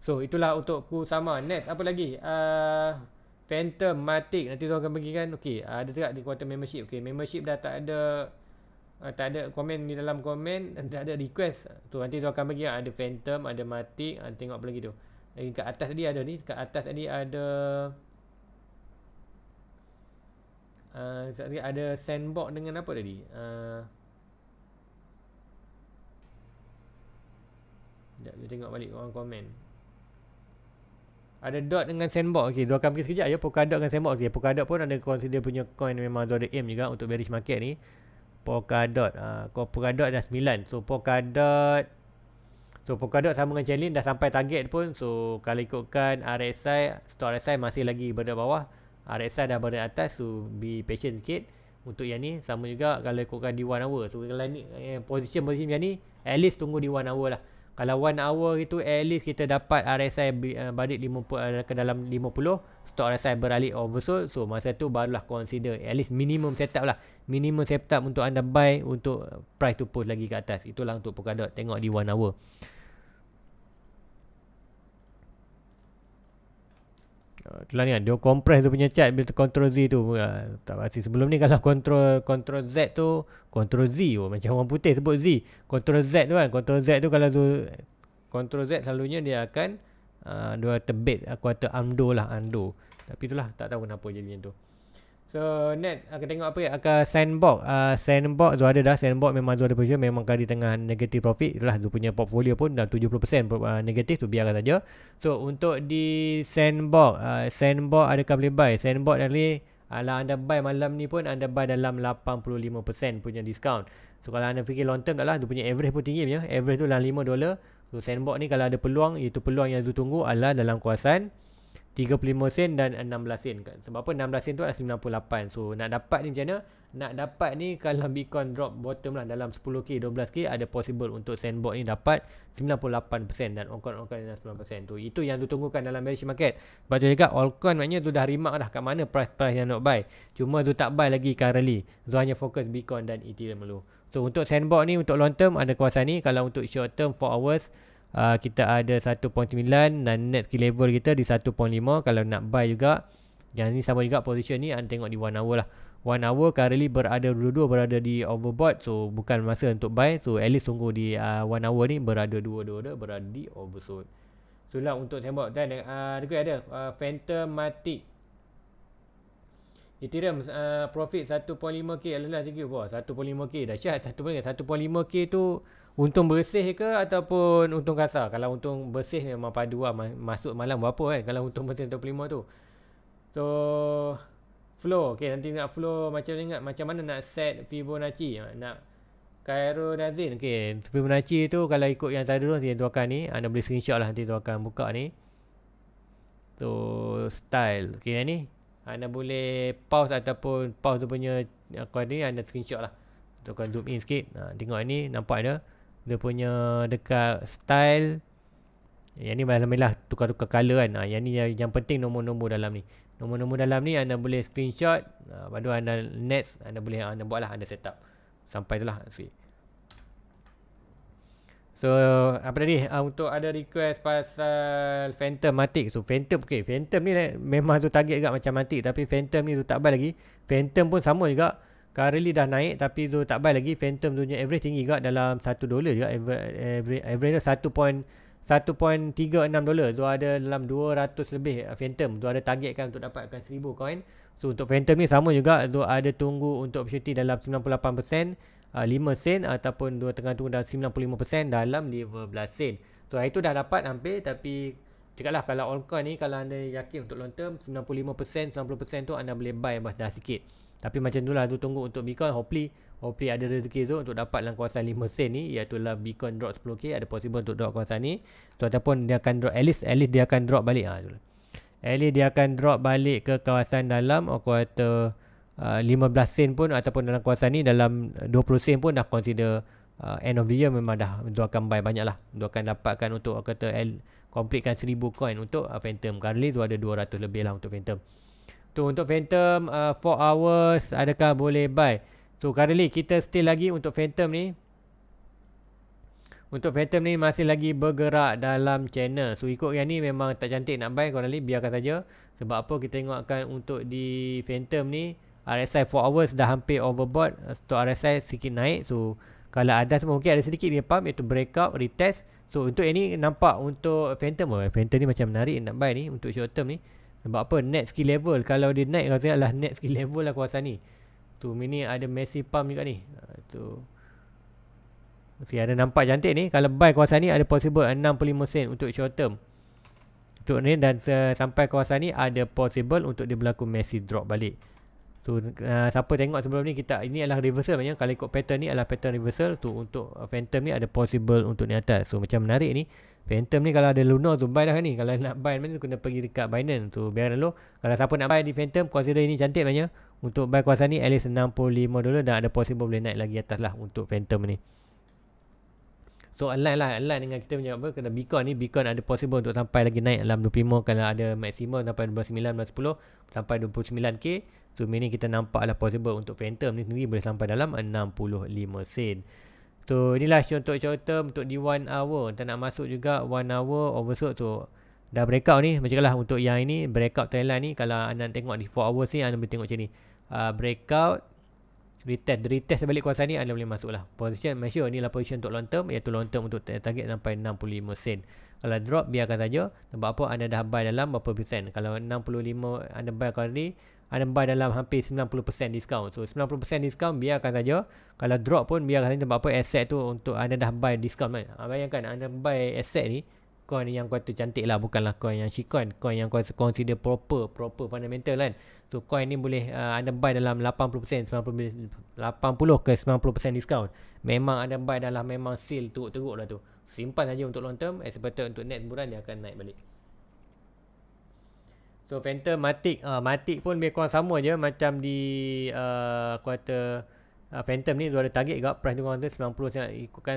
Speaker 1: So itulah untuk ku sama. Next apa lagi? Uh, Phantom Matic nanti tu akan bagikan. Okey, uh, ada dekat di quarter membership. Okey, membership dah tak ada uh, tak ada komen di dalam komen dan tak ada request. Tu nanti tu akan bagi ada Phantom, ada Matic, uh, tengok apa lagi tu. Lagi kat atas tadi ada ni, kat atas tadi ada Uh, ah, tadi ada sandbox dengan apa tadi? Uh, sekejap, kita tengok balik orang komen. Ada dot dengan sandbox. Okey, dua akan pergi sekejap. Ya, Polkadot dengan sandbox. Okey, Polkadot pun ada consider punya coin memang tu ada aim juga untuk bearish market ni. Polkadot. Ah, uh, Polkadot dah 9. So, Polkadot... So, Polkadot sama dengan Chainlink dah sampai target pun. So, kalau ikutkan RSI, stock RSI masih lagi berada bawah. RSI ah, dan berada atas to be patient sikit untuk yang ni sama juga kalau ikutkan di 1 hour so kalau ni eh, position position macam ni at least tunggu di 1 hour lah kalau 1 hour itu at least kita dapat RSI eh, balik 50 eh, ke dalam 50 stock RSI beralih oversold so masa tu barulah consider at least minimum setup lah minimum setup untuk anda buy untuk price to post lagi ke atas itulah untuk Polkadot tengok di 1 hour Ah, kelan ni kan dia compress tu punya chat bila control Z tu uh, tak pasti sebelum ni kalau control control Z tu control Z oh, macam orang putih sebut Z control Z tu kan control Z tu kalau tu control Z selalunya dia akan uh, ah, dua terbit aku kata undo lah undo tapi itulah tak tahu kenapa jadinya tu So next akan tengok apa ya? Akan sandbox. Uh, sandbox tu ada dah. Sandbox memang tu ada pun. Memang kali tengah negatif profit. Itulah tu punya portfolio pun dah 70% ah, negatif tu biarkan saja. So untuk di sandbox. Uh, sandbox adakah boleh buy? Sandbox dari kalau anda buy malam ni pun anda buy dalam 85% punya discount. So kalau anda fikir long term lah. dia punya average pun tinggi punya. Average tu dalam 5 dolar. So sandbox ni kalau ada peluang, itu peluang yang tu tunggu adalah dalam kawasan 35 sen dan 16 sen kan. Sebab apa 16 sen tu adalah 98. So nak dapat ni macam mana? Nak dapat ni kalau Bitcoin drop bottom lah dalam 10k, 12k ada possible untuk sandbox ni dapat 98% dan altcoin altcoin 99% tu. Itu yang ditunggukan dalam bearish market. Baca juga altcoin maknanya tu dah remark dah kat mana price-price yang nak buy. Cuma tu tak buy lagi currently. So hanya fokus Bitcoin dan Ethereum dulu. So untuk sandbox ni untuk long term ada kuasa ni. Kalau untuk short term 4 hours uh, kita ada 1.9 dan net key level kita di 1.5 kalau nak buy juga yang ni sama juga position ni anda ah, tengok di one hour lah one hour currently berada dua-dua berada di overbought so bukan masa untuk buy so at least tunggu di 1 uh, ah, hour ni berada dua-dua berada di oversold so lah untuk tembok dan uh, eh, ada ke ada uh, phantomatic Ethereum uh, profit 1.5k alhamdulillah thank you wah 1.5k dahsyat 1.5k 1.5k tu Untung bersih ke ataupun untung kasar? Kalau untung bersih ni memang padu lah. Masuk malam berapa kan? Kalau untung bersih 25 tu. So, flow. Okay, nanti nak flow macam ni ingat? Macam mana nak set Fibonacci? Ha, nak Cairo Nazin? Okay, Fibonacci tu kalau ikut yang tadi tu, nanti tuakan ni. Anda ah, boleh screenshot lah nanti tuakan buka ni. So, style. Okay, ni. Ah, anda boleh pause ataupun pause tu punya ah, ni anda screenshot lah. Tuakan zoom in sikit. Ha, tengok ni, nampak dia dia punya dekat style yang ni malam lah tukar-tukar color kan ha, yang ni yang, yang penting nombor-nombor dalam ni nombor-nombor dalam ni anda boleh screenshot ha, lepas anda next anda boleh ah, anda buat lah anda set up sampai tu lah so apa tadi ha, untuk ada request pasal phantom matik so phantom okay, phantom ni memang tu target juga macam matik tapi phantom ni tu tak baik lagi phantom pun sama juga currently dah naik tapi tu tak buy lagi phantom tu punya average tinggi juga dalam 1 dolar juga average average 1.1.36 dolar tu ada dalam 200 lebih uh, phantom tu ada targetkan untuk dapatkan 1000 coin so untuk phantom ni sama juga tu ada tunggu untuk opportunity dalam 98% uh, 5 sen ataupun dua tengah tunggu dalam 95% dalam 15 sen so itu dah dapat hampir tapi cakaplah kalau altcoin ni kalau anda yakin untuk long term 95% 90% tu anda boleh buy bas dah sikit tapi macam tu lah, tu tunggu untuk Bitcoin hopefully hopefully ada rezeki tu untuk dapat dalam kawasan 5 sen ni iaitu lah Bitcoin drop 10k ada possible untuk drop kawasan ni. Tu ataupun dia akan drop at least at least dia akan drop balik ah ha, tu. Lah. At least dia akan drop balik ke kawasan dalam aku oh, kata uh, 15 sen pun ataupun dalam kawasan ni dalam 20 uh, sen pun dah consider uh, end of the year memang dah tu akan buy banyak lah. Tu akan dapatkan untuk aku kata L, completekan 1000 coin untuk uh, Phantom. Currently tu ada 200 lebih lah untuk Phantom tu untuk phantom 4 uh, hours adakah boleh buy so currently kita still lagi untuk phantom ni untuk phantom ni masih lagi bergerak dalam channel so ikut yang ni memang tak cantik nak buy currently biarkan saja sebab apa kita tengokkan untuk di phantom ni RSI 4 hours dah hampir overbought stock RSI sikit naik so kalau ada semua mungkin ada sedikit dia pump iaitu breakout retest so untuk ini nampak untuk phantom oh, phantom ni macam menarik nak buy ni untuk short term ni sebab apa? Net skill level. Kalau dia naik rasanya lah net skill level lah kuasa ni. Tu mini ada messy pump juga ni. Ha, tu. Mesti ada nampak cantik ni. Kalau buy kuasa ni ada possible 65 sen untuk short term. Tu ni dan sampai kuasa ni ada possible untuk dia berlaku messy drop balik. Tu so, uh, siapa tengok sebelum ni kita ini adalah reversal macam kalau ikut pattern ni adalah pattern reversal tu untuk phantom ni ada possible untuk ni atas. So macam menarik ni. Phantom ni kalau ada Luna tu buy dah ni. Kalau nak buy mana tu kena pergi dekat Binance tu. Biar dulu. Kalau siapa nak buy di Phantom, consider ini cantik banyak. Untuk buy kuasa ni at least 65 dolar dan ada possible boleh naik lagi atas lah untuk Phantom ni. So align lah, align dengan kita punya apa, kena beacon ni, beacon ada possible untuk sampai lagi naik dalam 25 kalau ada maksimum sampai 29, 10 sampai 29k. So meaning kita nampak lah possible untuk Phantom ni sendiri boleh sampai dalam 65 sen. So inilah contoh-contoh untuk di one hour. Kita nak masuk juga one hour oversold tu. Dah breakout ni. Macam lah untuk yang ini. Breakout trendline ni. Kalau anda tengok di 4 hours ni. Anda boleh tengok macam ni. Uh, breakout. Retest. Retest balik kuasa ni. Anda boleh masuk lah. Position. Make sure lah position untuk long term. Iaitu long term untuk target sampai 65 sen. Kalau drop biarkan saja. Sebab apa anda dah buy dalam berapa persen. Kalau 65 anda buy kali ni anda buy dalam hampir 90% discount. So 90% discount biarkan saja. Kalau drop pun biarkan saja sebab apa asset tu untuk anda dah buy discount kan. Ha, bayangkan anda buy asset ni coin yang kau tu cantik lah bukanlah coin yang shitcoin coin yang kau consider proper proper fundamental kan so coin ni boleh uh, anda buy dalam 80% 90% 80 ke 90% discount memang anda buy dalam memang sale teruk-teruk lah tu simpan saja untuk long term as untuk net bulan dia akan naik balik So Phantom Matic ah uh, Matic pun lebih kurang sama je macam di uh, ah, quarter uh, ah, Phantom ni dua ada target juga price dia kurang tu 90 sangat ikutkan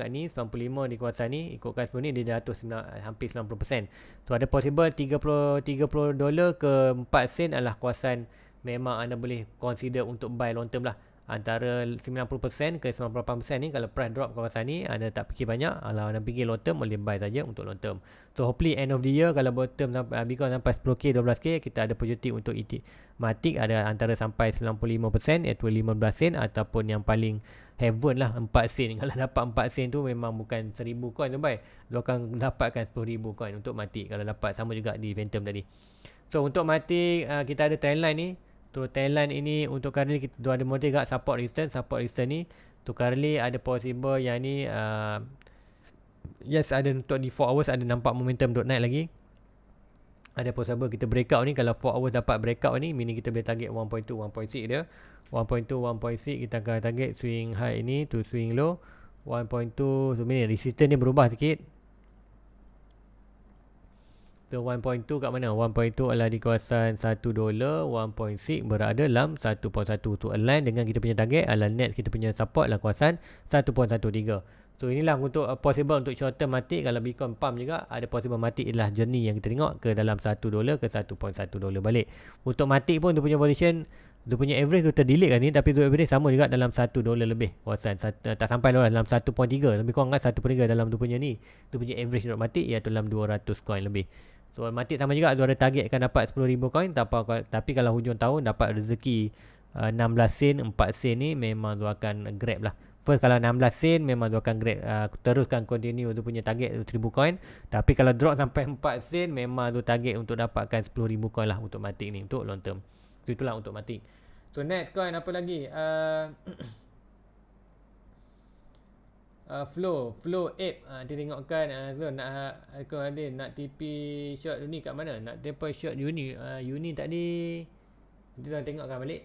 Speaker 1: 98 kat ni 95 di kuasa ni ikutkan 10 ni dia dah atas hampir 90%. So ada possible 30 30 dollar ke 4 sen adalah kawasan memang anda boleh consider untuk buy long term lah antara 90% ke 98% ni kalau price drop kawasan ni anda tak fikir banyak kalau anda fikir long term boleh buy saja untuk long term so hopefully end of the year kalau long term sampai uh, Bitcoin sampai 10k 12k kita ada projeksi untuk ET matik ada antara sampai 95% iaitu 15 sen ataupun yang paling heaven lah 4 sen kalau dapat 4 sen tu memang bukan 1000 coin tu buy dia akan dapatkan 10000 coin untuk matik kalau dapat sama juga di phantom tadi so untuk matik uh, kita ada trend line ni tu Thailand ini untuk kali kita dua ada model juga support resistance support resistance ni tu kali ada possible yang ni uh, yes ada untuk di 4 hours ada nampak momentum duk naik lagi ada possible kita breakout ni kalau 4 hours dapat breakout ni mini kita boleh target 1.2 1.6 dia 1.2 1.6 kita akan target swing high ini to swing low 1.2 so mini resistance ni berubah sikit The 1.2 kat mana? 1.2 adalah di kawasan 1 dolar. 1.6 berada dalam 1.1 to align dengan kita punya target adalah next kita punya support lah kawasan 1.13. So inilah untuk uh, possible untuk short term mati kalau Bitcoin pump juga ada possible mati ialah journey yang kita tengok ke dalam 1 dolar ke 1.1 dolar balik. Untuk mati pun tu punya position dia punya average tu terdelete kan ni tapi tu average sama juga dalam 1 dolar lebih kawasan satu, uh, tak sampai lah dalam 1.3 lebih kurang kan 1.3 dalam tu punya ni tu punya average untuk mati iaitu dalam 200 coin lebih So Matik sama juga tu ada akan dapat 10,000 coin tapi, kalau hujung tahun dapat rezeki uh, 16 sen, 4 sen ni memang tu akan grab lah. First kalau 16 sen memang tu akan grab uh, teruskan continue tu punya target 1,000 coin. Tapi kalau drop sampai 4 sen memang tu target untuk dapatkan 10,000 coin lah untuk Matik ni untuk long term. So itulah untuk Matik. So next coin apa lagi? Uh, uh, flow flow app uh, dia tengokkan uh, so nak uh, aku ada nak TP shot uni kat mana nak tempo shot uni uh, uni tadi dia dah tengokkan balik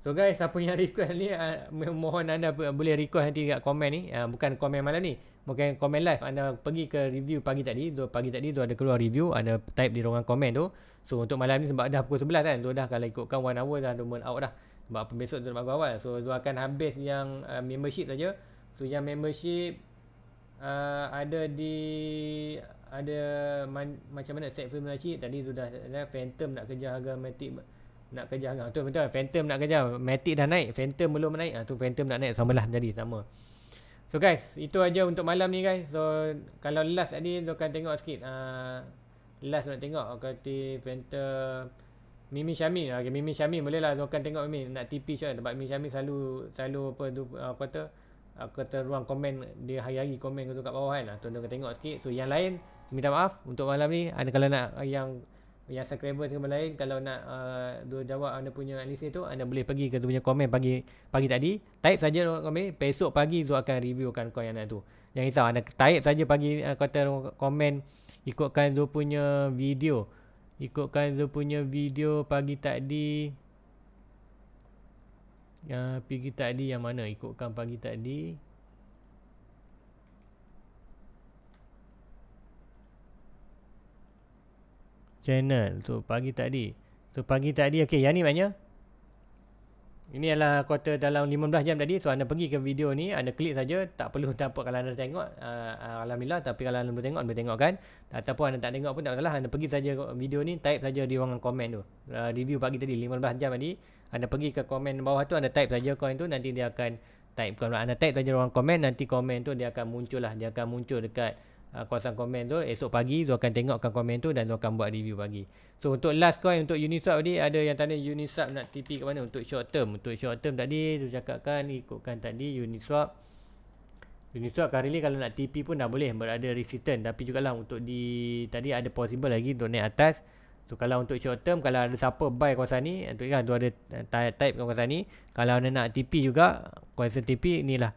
Speaker 1: So guys, siapa yang request ni uh, mohon anda boleh request nanti dekat komen ni, uh, bukan komen malam ni, bukan komen live. Anda pergi ke review pagi tadi, tu pagi tadi tu ada keluar review, ada type di ruangan komen tu. So untuk malam ni sebab dah pukul 11 kan, tu dah kalau ikutkan 1 hour dah lumen out dah apa besok tu nak bagi awal. So Zul akan habis yang uh, membership saja. So yang membership uh, ada di ada man, macam mana set film lagi tadi tu dah ya, phantom nak kejar harga matic nak kejar harga tu betul phantom nak kejar matic dah naik phantom belum naik ha, tu phantom nak naik samalah jadi sama so guys itu aja untuk malam ni guys so kalau last tadi Zul akan tengok sikit uh, last nak tengok kata phantom Mimin Syamil. Ah, Okey, Mimi Syamil boleh lah tuan tengok Mimi nak TP kan sebab Mimi Syamil selalu selalu apa tu apa tu aku ah, ruang komen dia hari-hari komen tu kat bawah kan. Ah, tuan-tuan kena tengok sikit. So yang lain minta maaf untuk malam ni anda kalau nak yang yang subscriber tu lain kalau nak uh, dua jawab anda punya analisis tu anda boleh pergi ke tu punya komen pagi pagi tadi type saja komen besok pagi tu akan reviewkan coin anda tu Yang risau anda type saja pagi uh, kata komen ikutkan tu punya video Ikut Kanzo punya video pagi tadi uh, Pergi tadi yang mana ikutkan pagi tadi Channel tu pagi tadi So pagi tadi okey yang ni maknanya ini adalah kuota dalam 15 jam tadi. So anda pergi ke video ni, anda klik saja, tak perlu tak apa kalau anda tengok uh, alhamdulillah tapi kalau anda belum tengok anda tengok kan. Ataupun anda tak tengok pun tak masalah, anda pergi saja video ni, type saja di ruangan komen tu. Uh, review pagi tadi 15 jam tadi, anda pergi ke komen bawah tu, anda type saja coin tu nanti dia akan type kalau anda type saja ruangan komen nanti komen tu dia akan muncullah, dia akan muncul dekat uh, uh, ah, kawasan komen tu esok pagi tu akan tengokkan komen tu dan tu akan buat review pagi so untuk last coin untuk Uniswap tadi ada yang tanya Uniswap nak TP ke mana untuk short term untuk short term tadi tu cakapkan ikutkan tadi Uniswap Uniswap kali ni kalau nak TP pun dah boleh berada resistant tapi juga jugalah untuk di tadi ada possible lagi untuk naik atas So kalau untuk short term, kalau ada siapa buy kawasan ni, tu kan tu ada type, type kawasan ni. Kalau anda nak TP juga, kawasan TP ni lah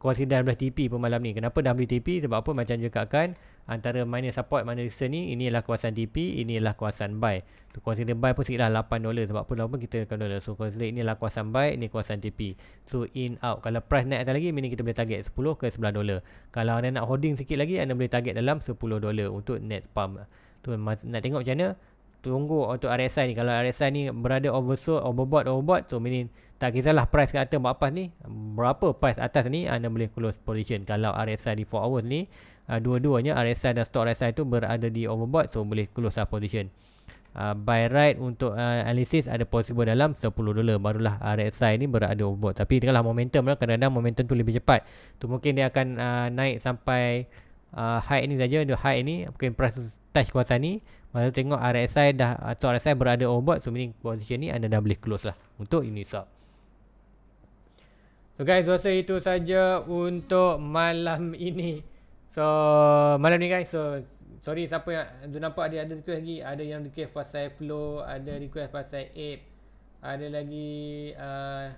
Speaker 1: kuasa 19 TP pun malam ni. Kenapa 19 TP? Sebab apa macam cakapkan antara minus support minus resistance ni inilah kuasaan TP, inilah kuasaan buy. Tu so, buy pun sekitar lah, 8 dolar sebab apa lawan kita akan dolar. So kuasa inilah kuasaan buy, ini kuasaan TP. So in out kalau price naik lagi mini kita boleh target 10 ke 11 dolar. Kalau anda nak holding sikit lagi anda boleh target dalam 10 dolar untuk net pump. Tu so, nak tengok macam mana tunggu untuk RSI ni kalau RSI ni berada oversold overbought overbought so mungkin tak kisahlah price kat atas berapa ni berapa price atas ni anda boleh close position kalau RSI di 4 hours ni uh, dua-duanya RSI dan stock RSI tu berada di overbought so boleh close lah position uh, buy right untuk uh, analysis ada possible dalam 10 dolar barulah RSI ni berada overbought tapi dengarlah momentum lah kadang-kadang momentum tu lebih cepat tu mungkin dia akan uh, naik sampai uh, high ni saja dia high ni mungkin price touch kuasa ni Masa tengok RSI dah atau RSI berada overbought so meaning position ni anda dah boleh close lah untuk Uniswap. So guys, rasa itu saja untuk malam ini. So malam ni guys, so sorry siapa yang ada nampak ada ada request lagi, ada yang request pasal flow, ada request pasal ape, ada lagi uh,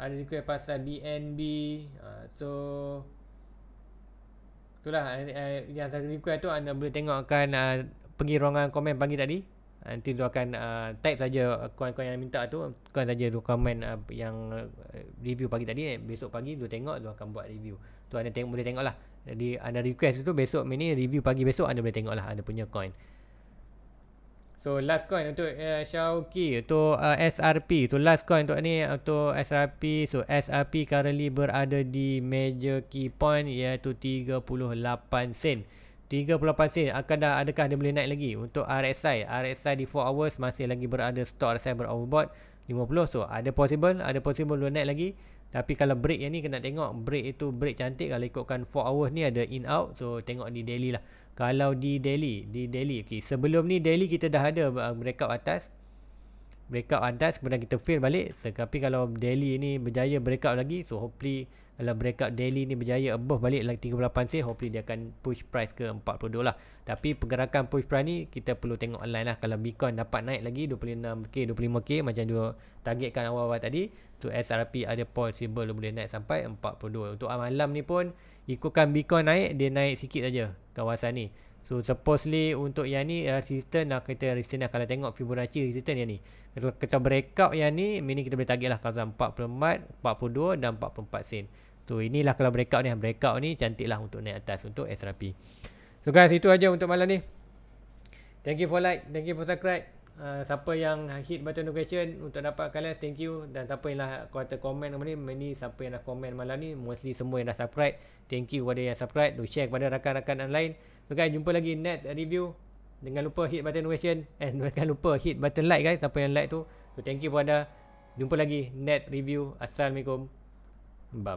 Speaker 1: ada request pasal BNB. Uh, so itulah uh, yang saya request tu anda boleh tengokkan uh, pergi ruangan komen pagi tadi ah, nanti tu akan uh, ah, type saja kawan-kawan yang minta tu kawan saja tu komen uh, yang review pagi tadi eh. besok pagi tu tengok tu akan buat review tu anda tengok boleh tengok lah jadi anda request tu besok mini review pagi besok anda boleh tengok lah anda punya coin So last coin untuk uh, eh, Shauki untuk uh, SRP tu so, last coin untuk ni untuk SRP so SRP currently berada di major key point iaitu 38 sen. 38 sen akan dah adakah dia boleh naik lagi untuk RSI RSI di 4 hours masih lagi berada stock RSI beroverbought 50 so ada possible ada possible boleh naik lagi tapi kalau break yang ni kena tengok break itu break cantik kalau ikutkan 4 hours ni ada in out so tengok di daily lah kalau di daily di daily Ok, sebelum ni daily kita dah ada uh, break up atas break up atas kemudian kita fail balik tetapi kalau daily ni berjaya break up lagi so hopefully kalau breakout daily ni berjaya above balik lagi 38 sen hopefully dia akan push price ke 42 lah tapi pergerakan push price ni kita perlu tengok online lah kalau Bitcoin dapat naik lagi 26k 25k macam dua targetkan awal-awal tadi tu SRP ada possible boleh naik sampai 42 untuk malam ni pun ikutkan Bitcoin naik dia naik sikit saja kawasan ni So supposedly untuk yang ni resistance nak lah, kita resistance lah. kalau tengok Fibonacci resistance yang ni. Kalau kita breakout yang ni, mini kita boleh target lah kawasan 44, 42 dan 44 sen. So inilah kalau breakout ni Breakout ni cantik lah untuk naik atas Untuk SRP So guys itu aja untuk malam ni Thank you for like Thank you for subscribe Uh, siapa yang hit button notification untuk dapatkan kalian? thank you dan siapa yang dah kata komen malam ni ini siapa yang dah komen malam ni mostly semua yang dah subscribe thank you kepada yang subscribe do share kepada rakan-rakan yang lain so guys jumpa lagi next review jangan lupa hit button notification and eh, jangan lupa hit button like guys siapa yang like tu so thank you kepada jumpa lagi next review assalamualaikum bye bye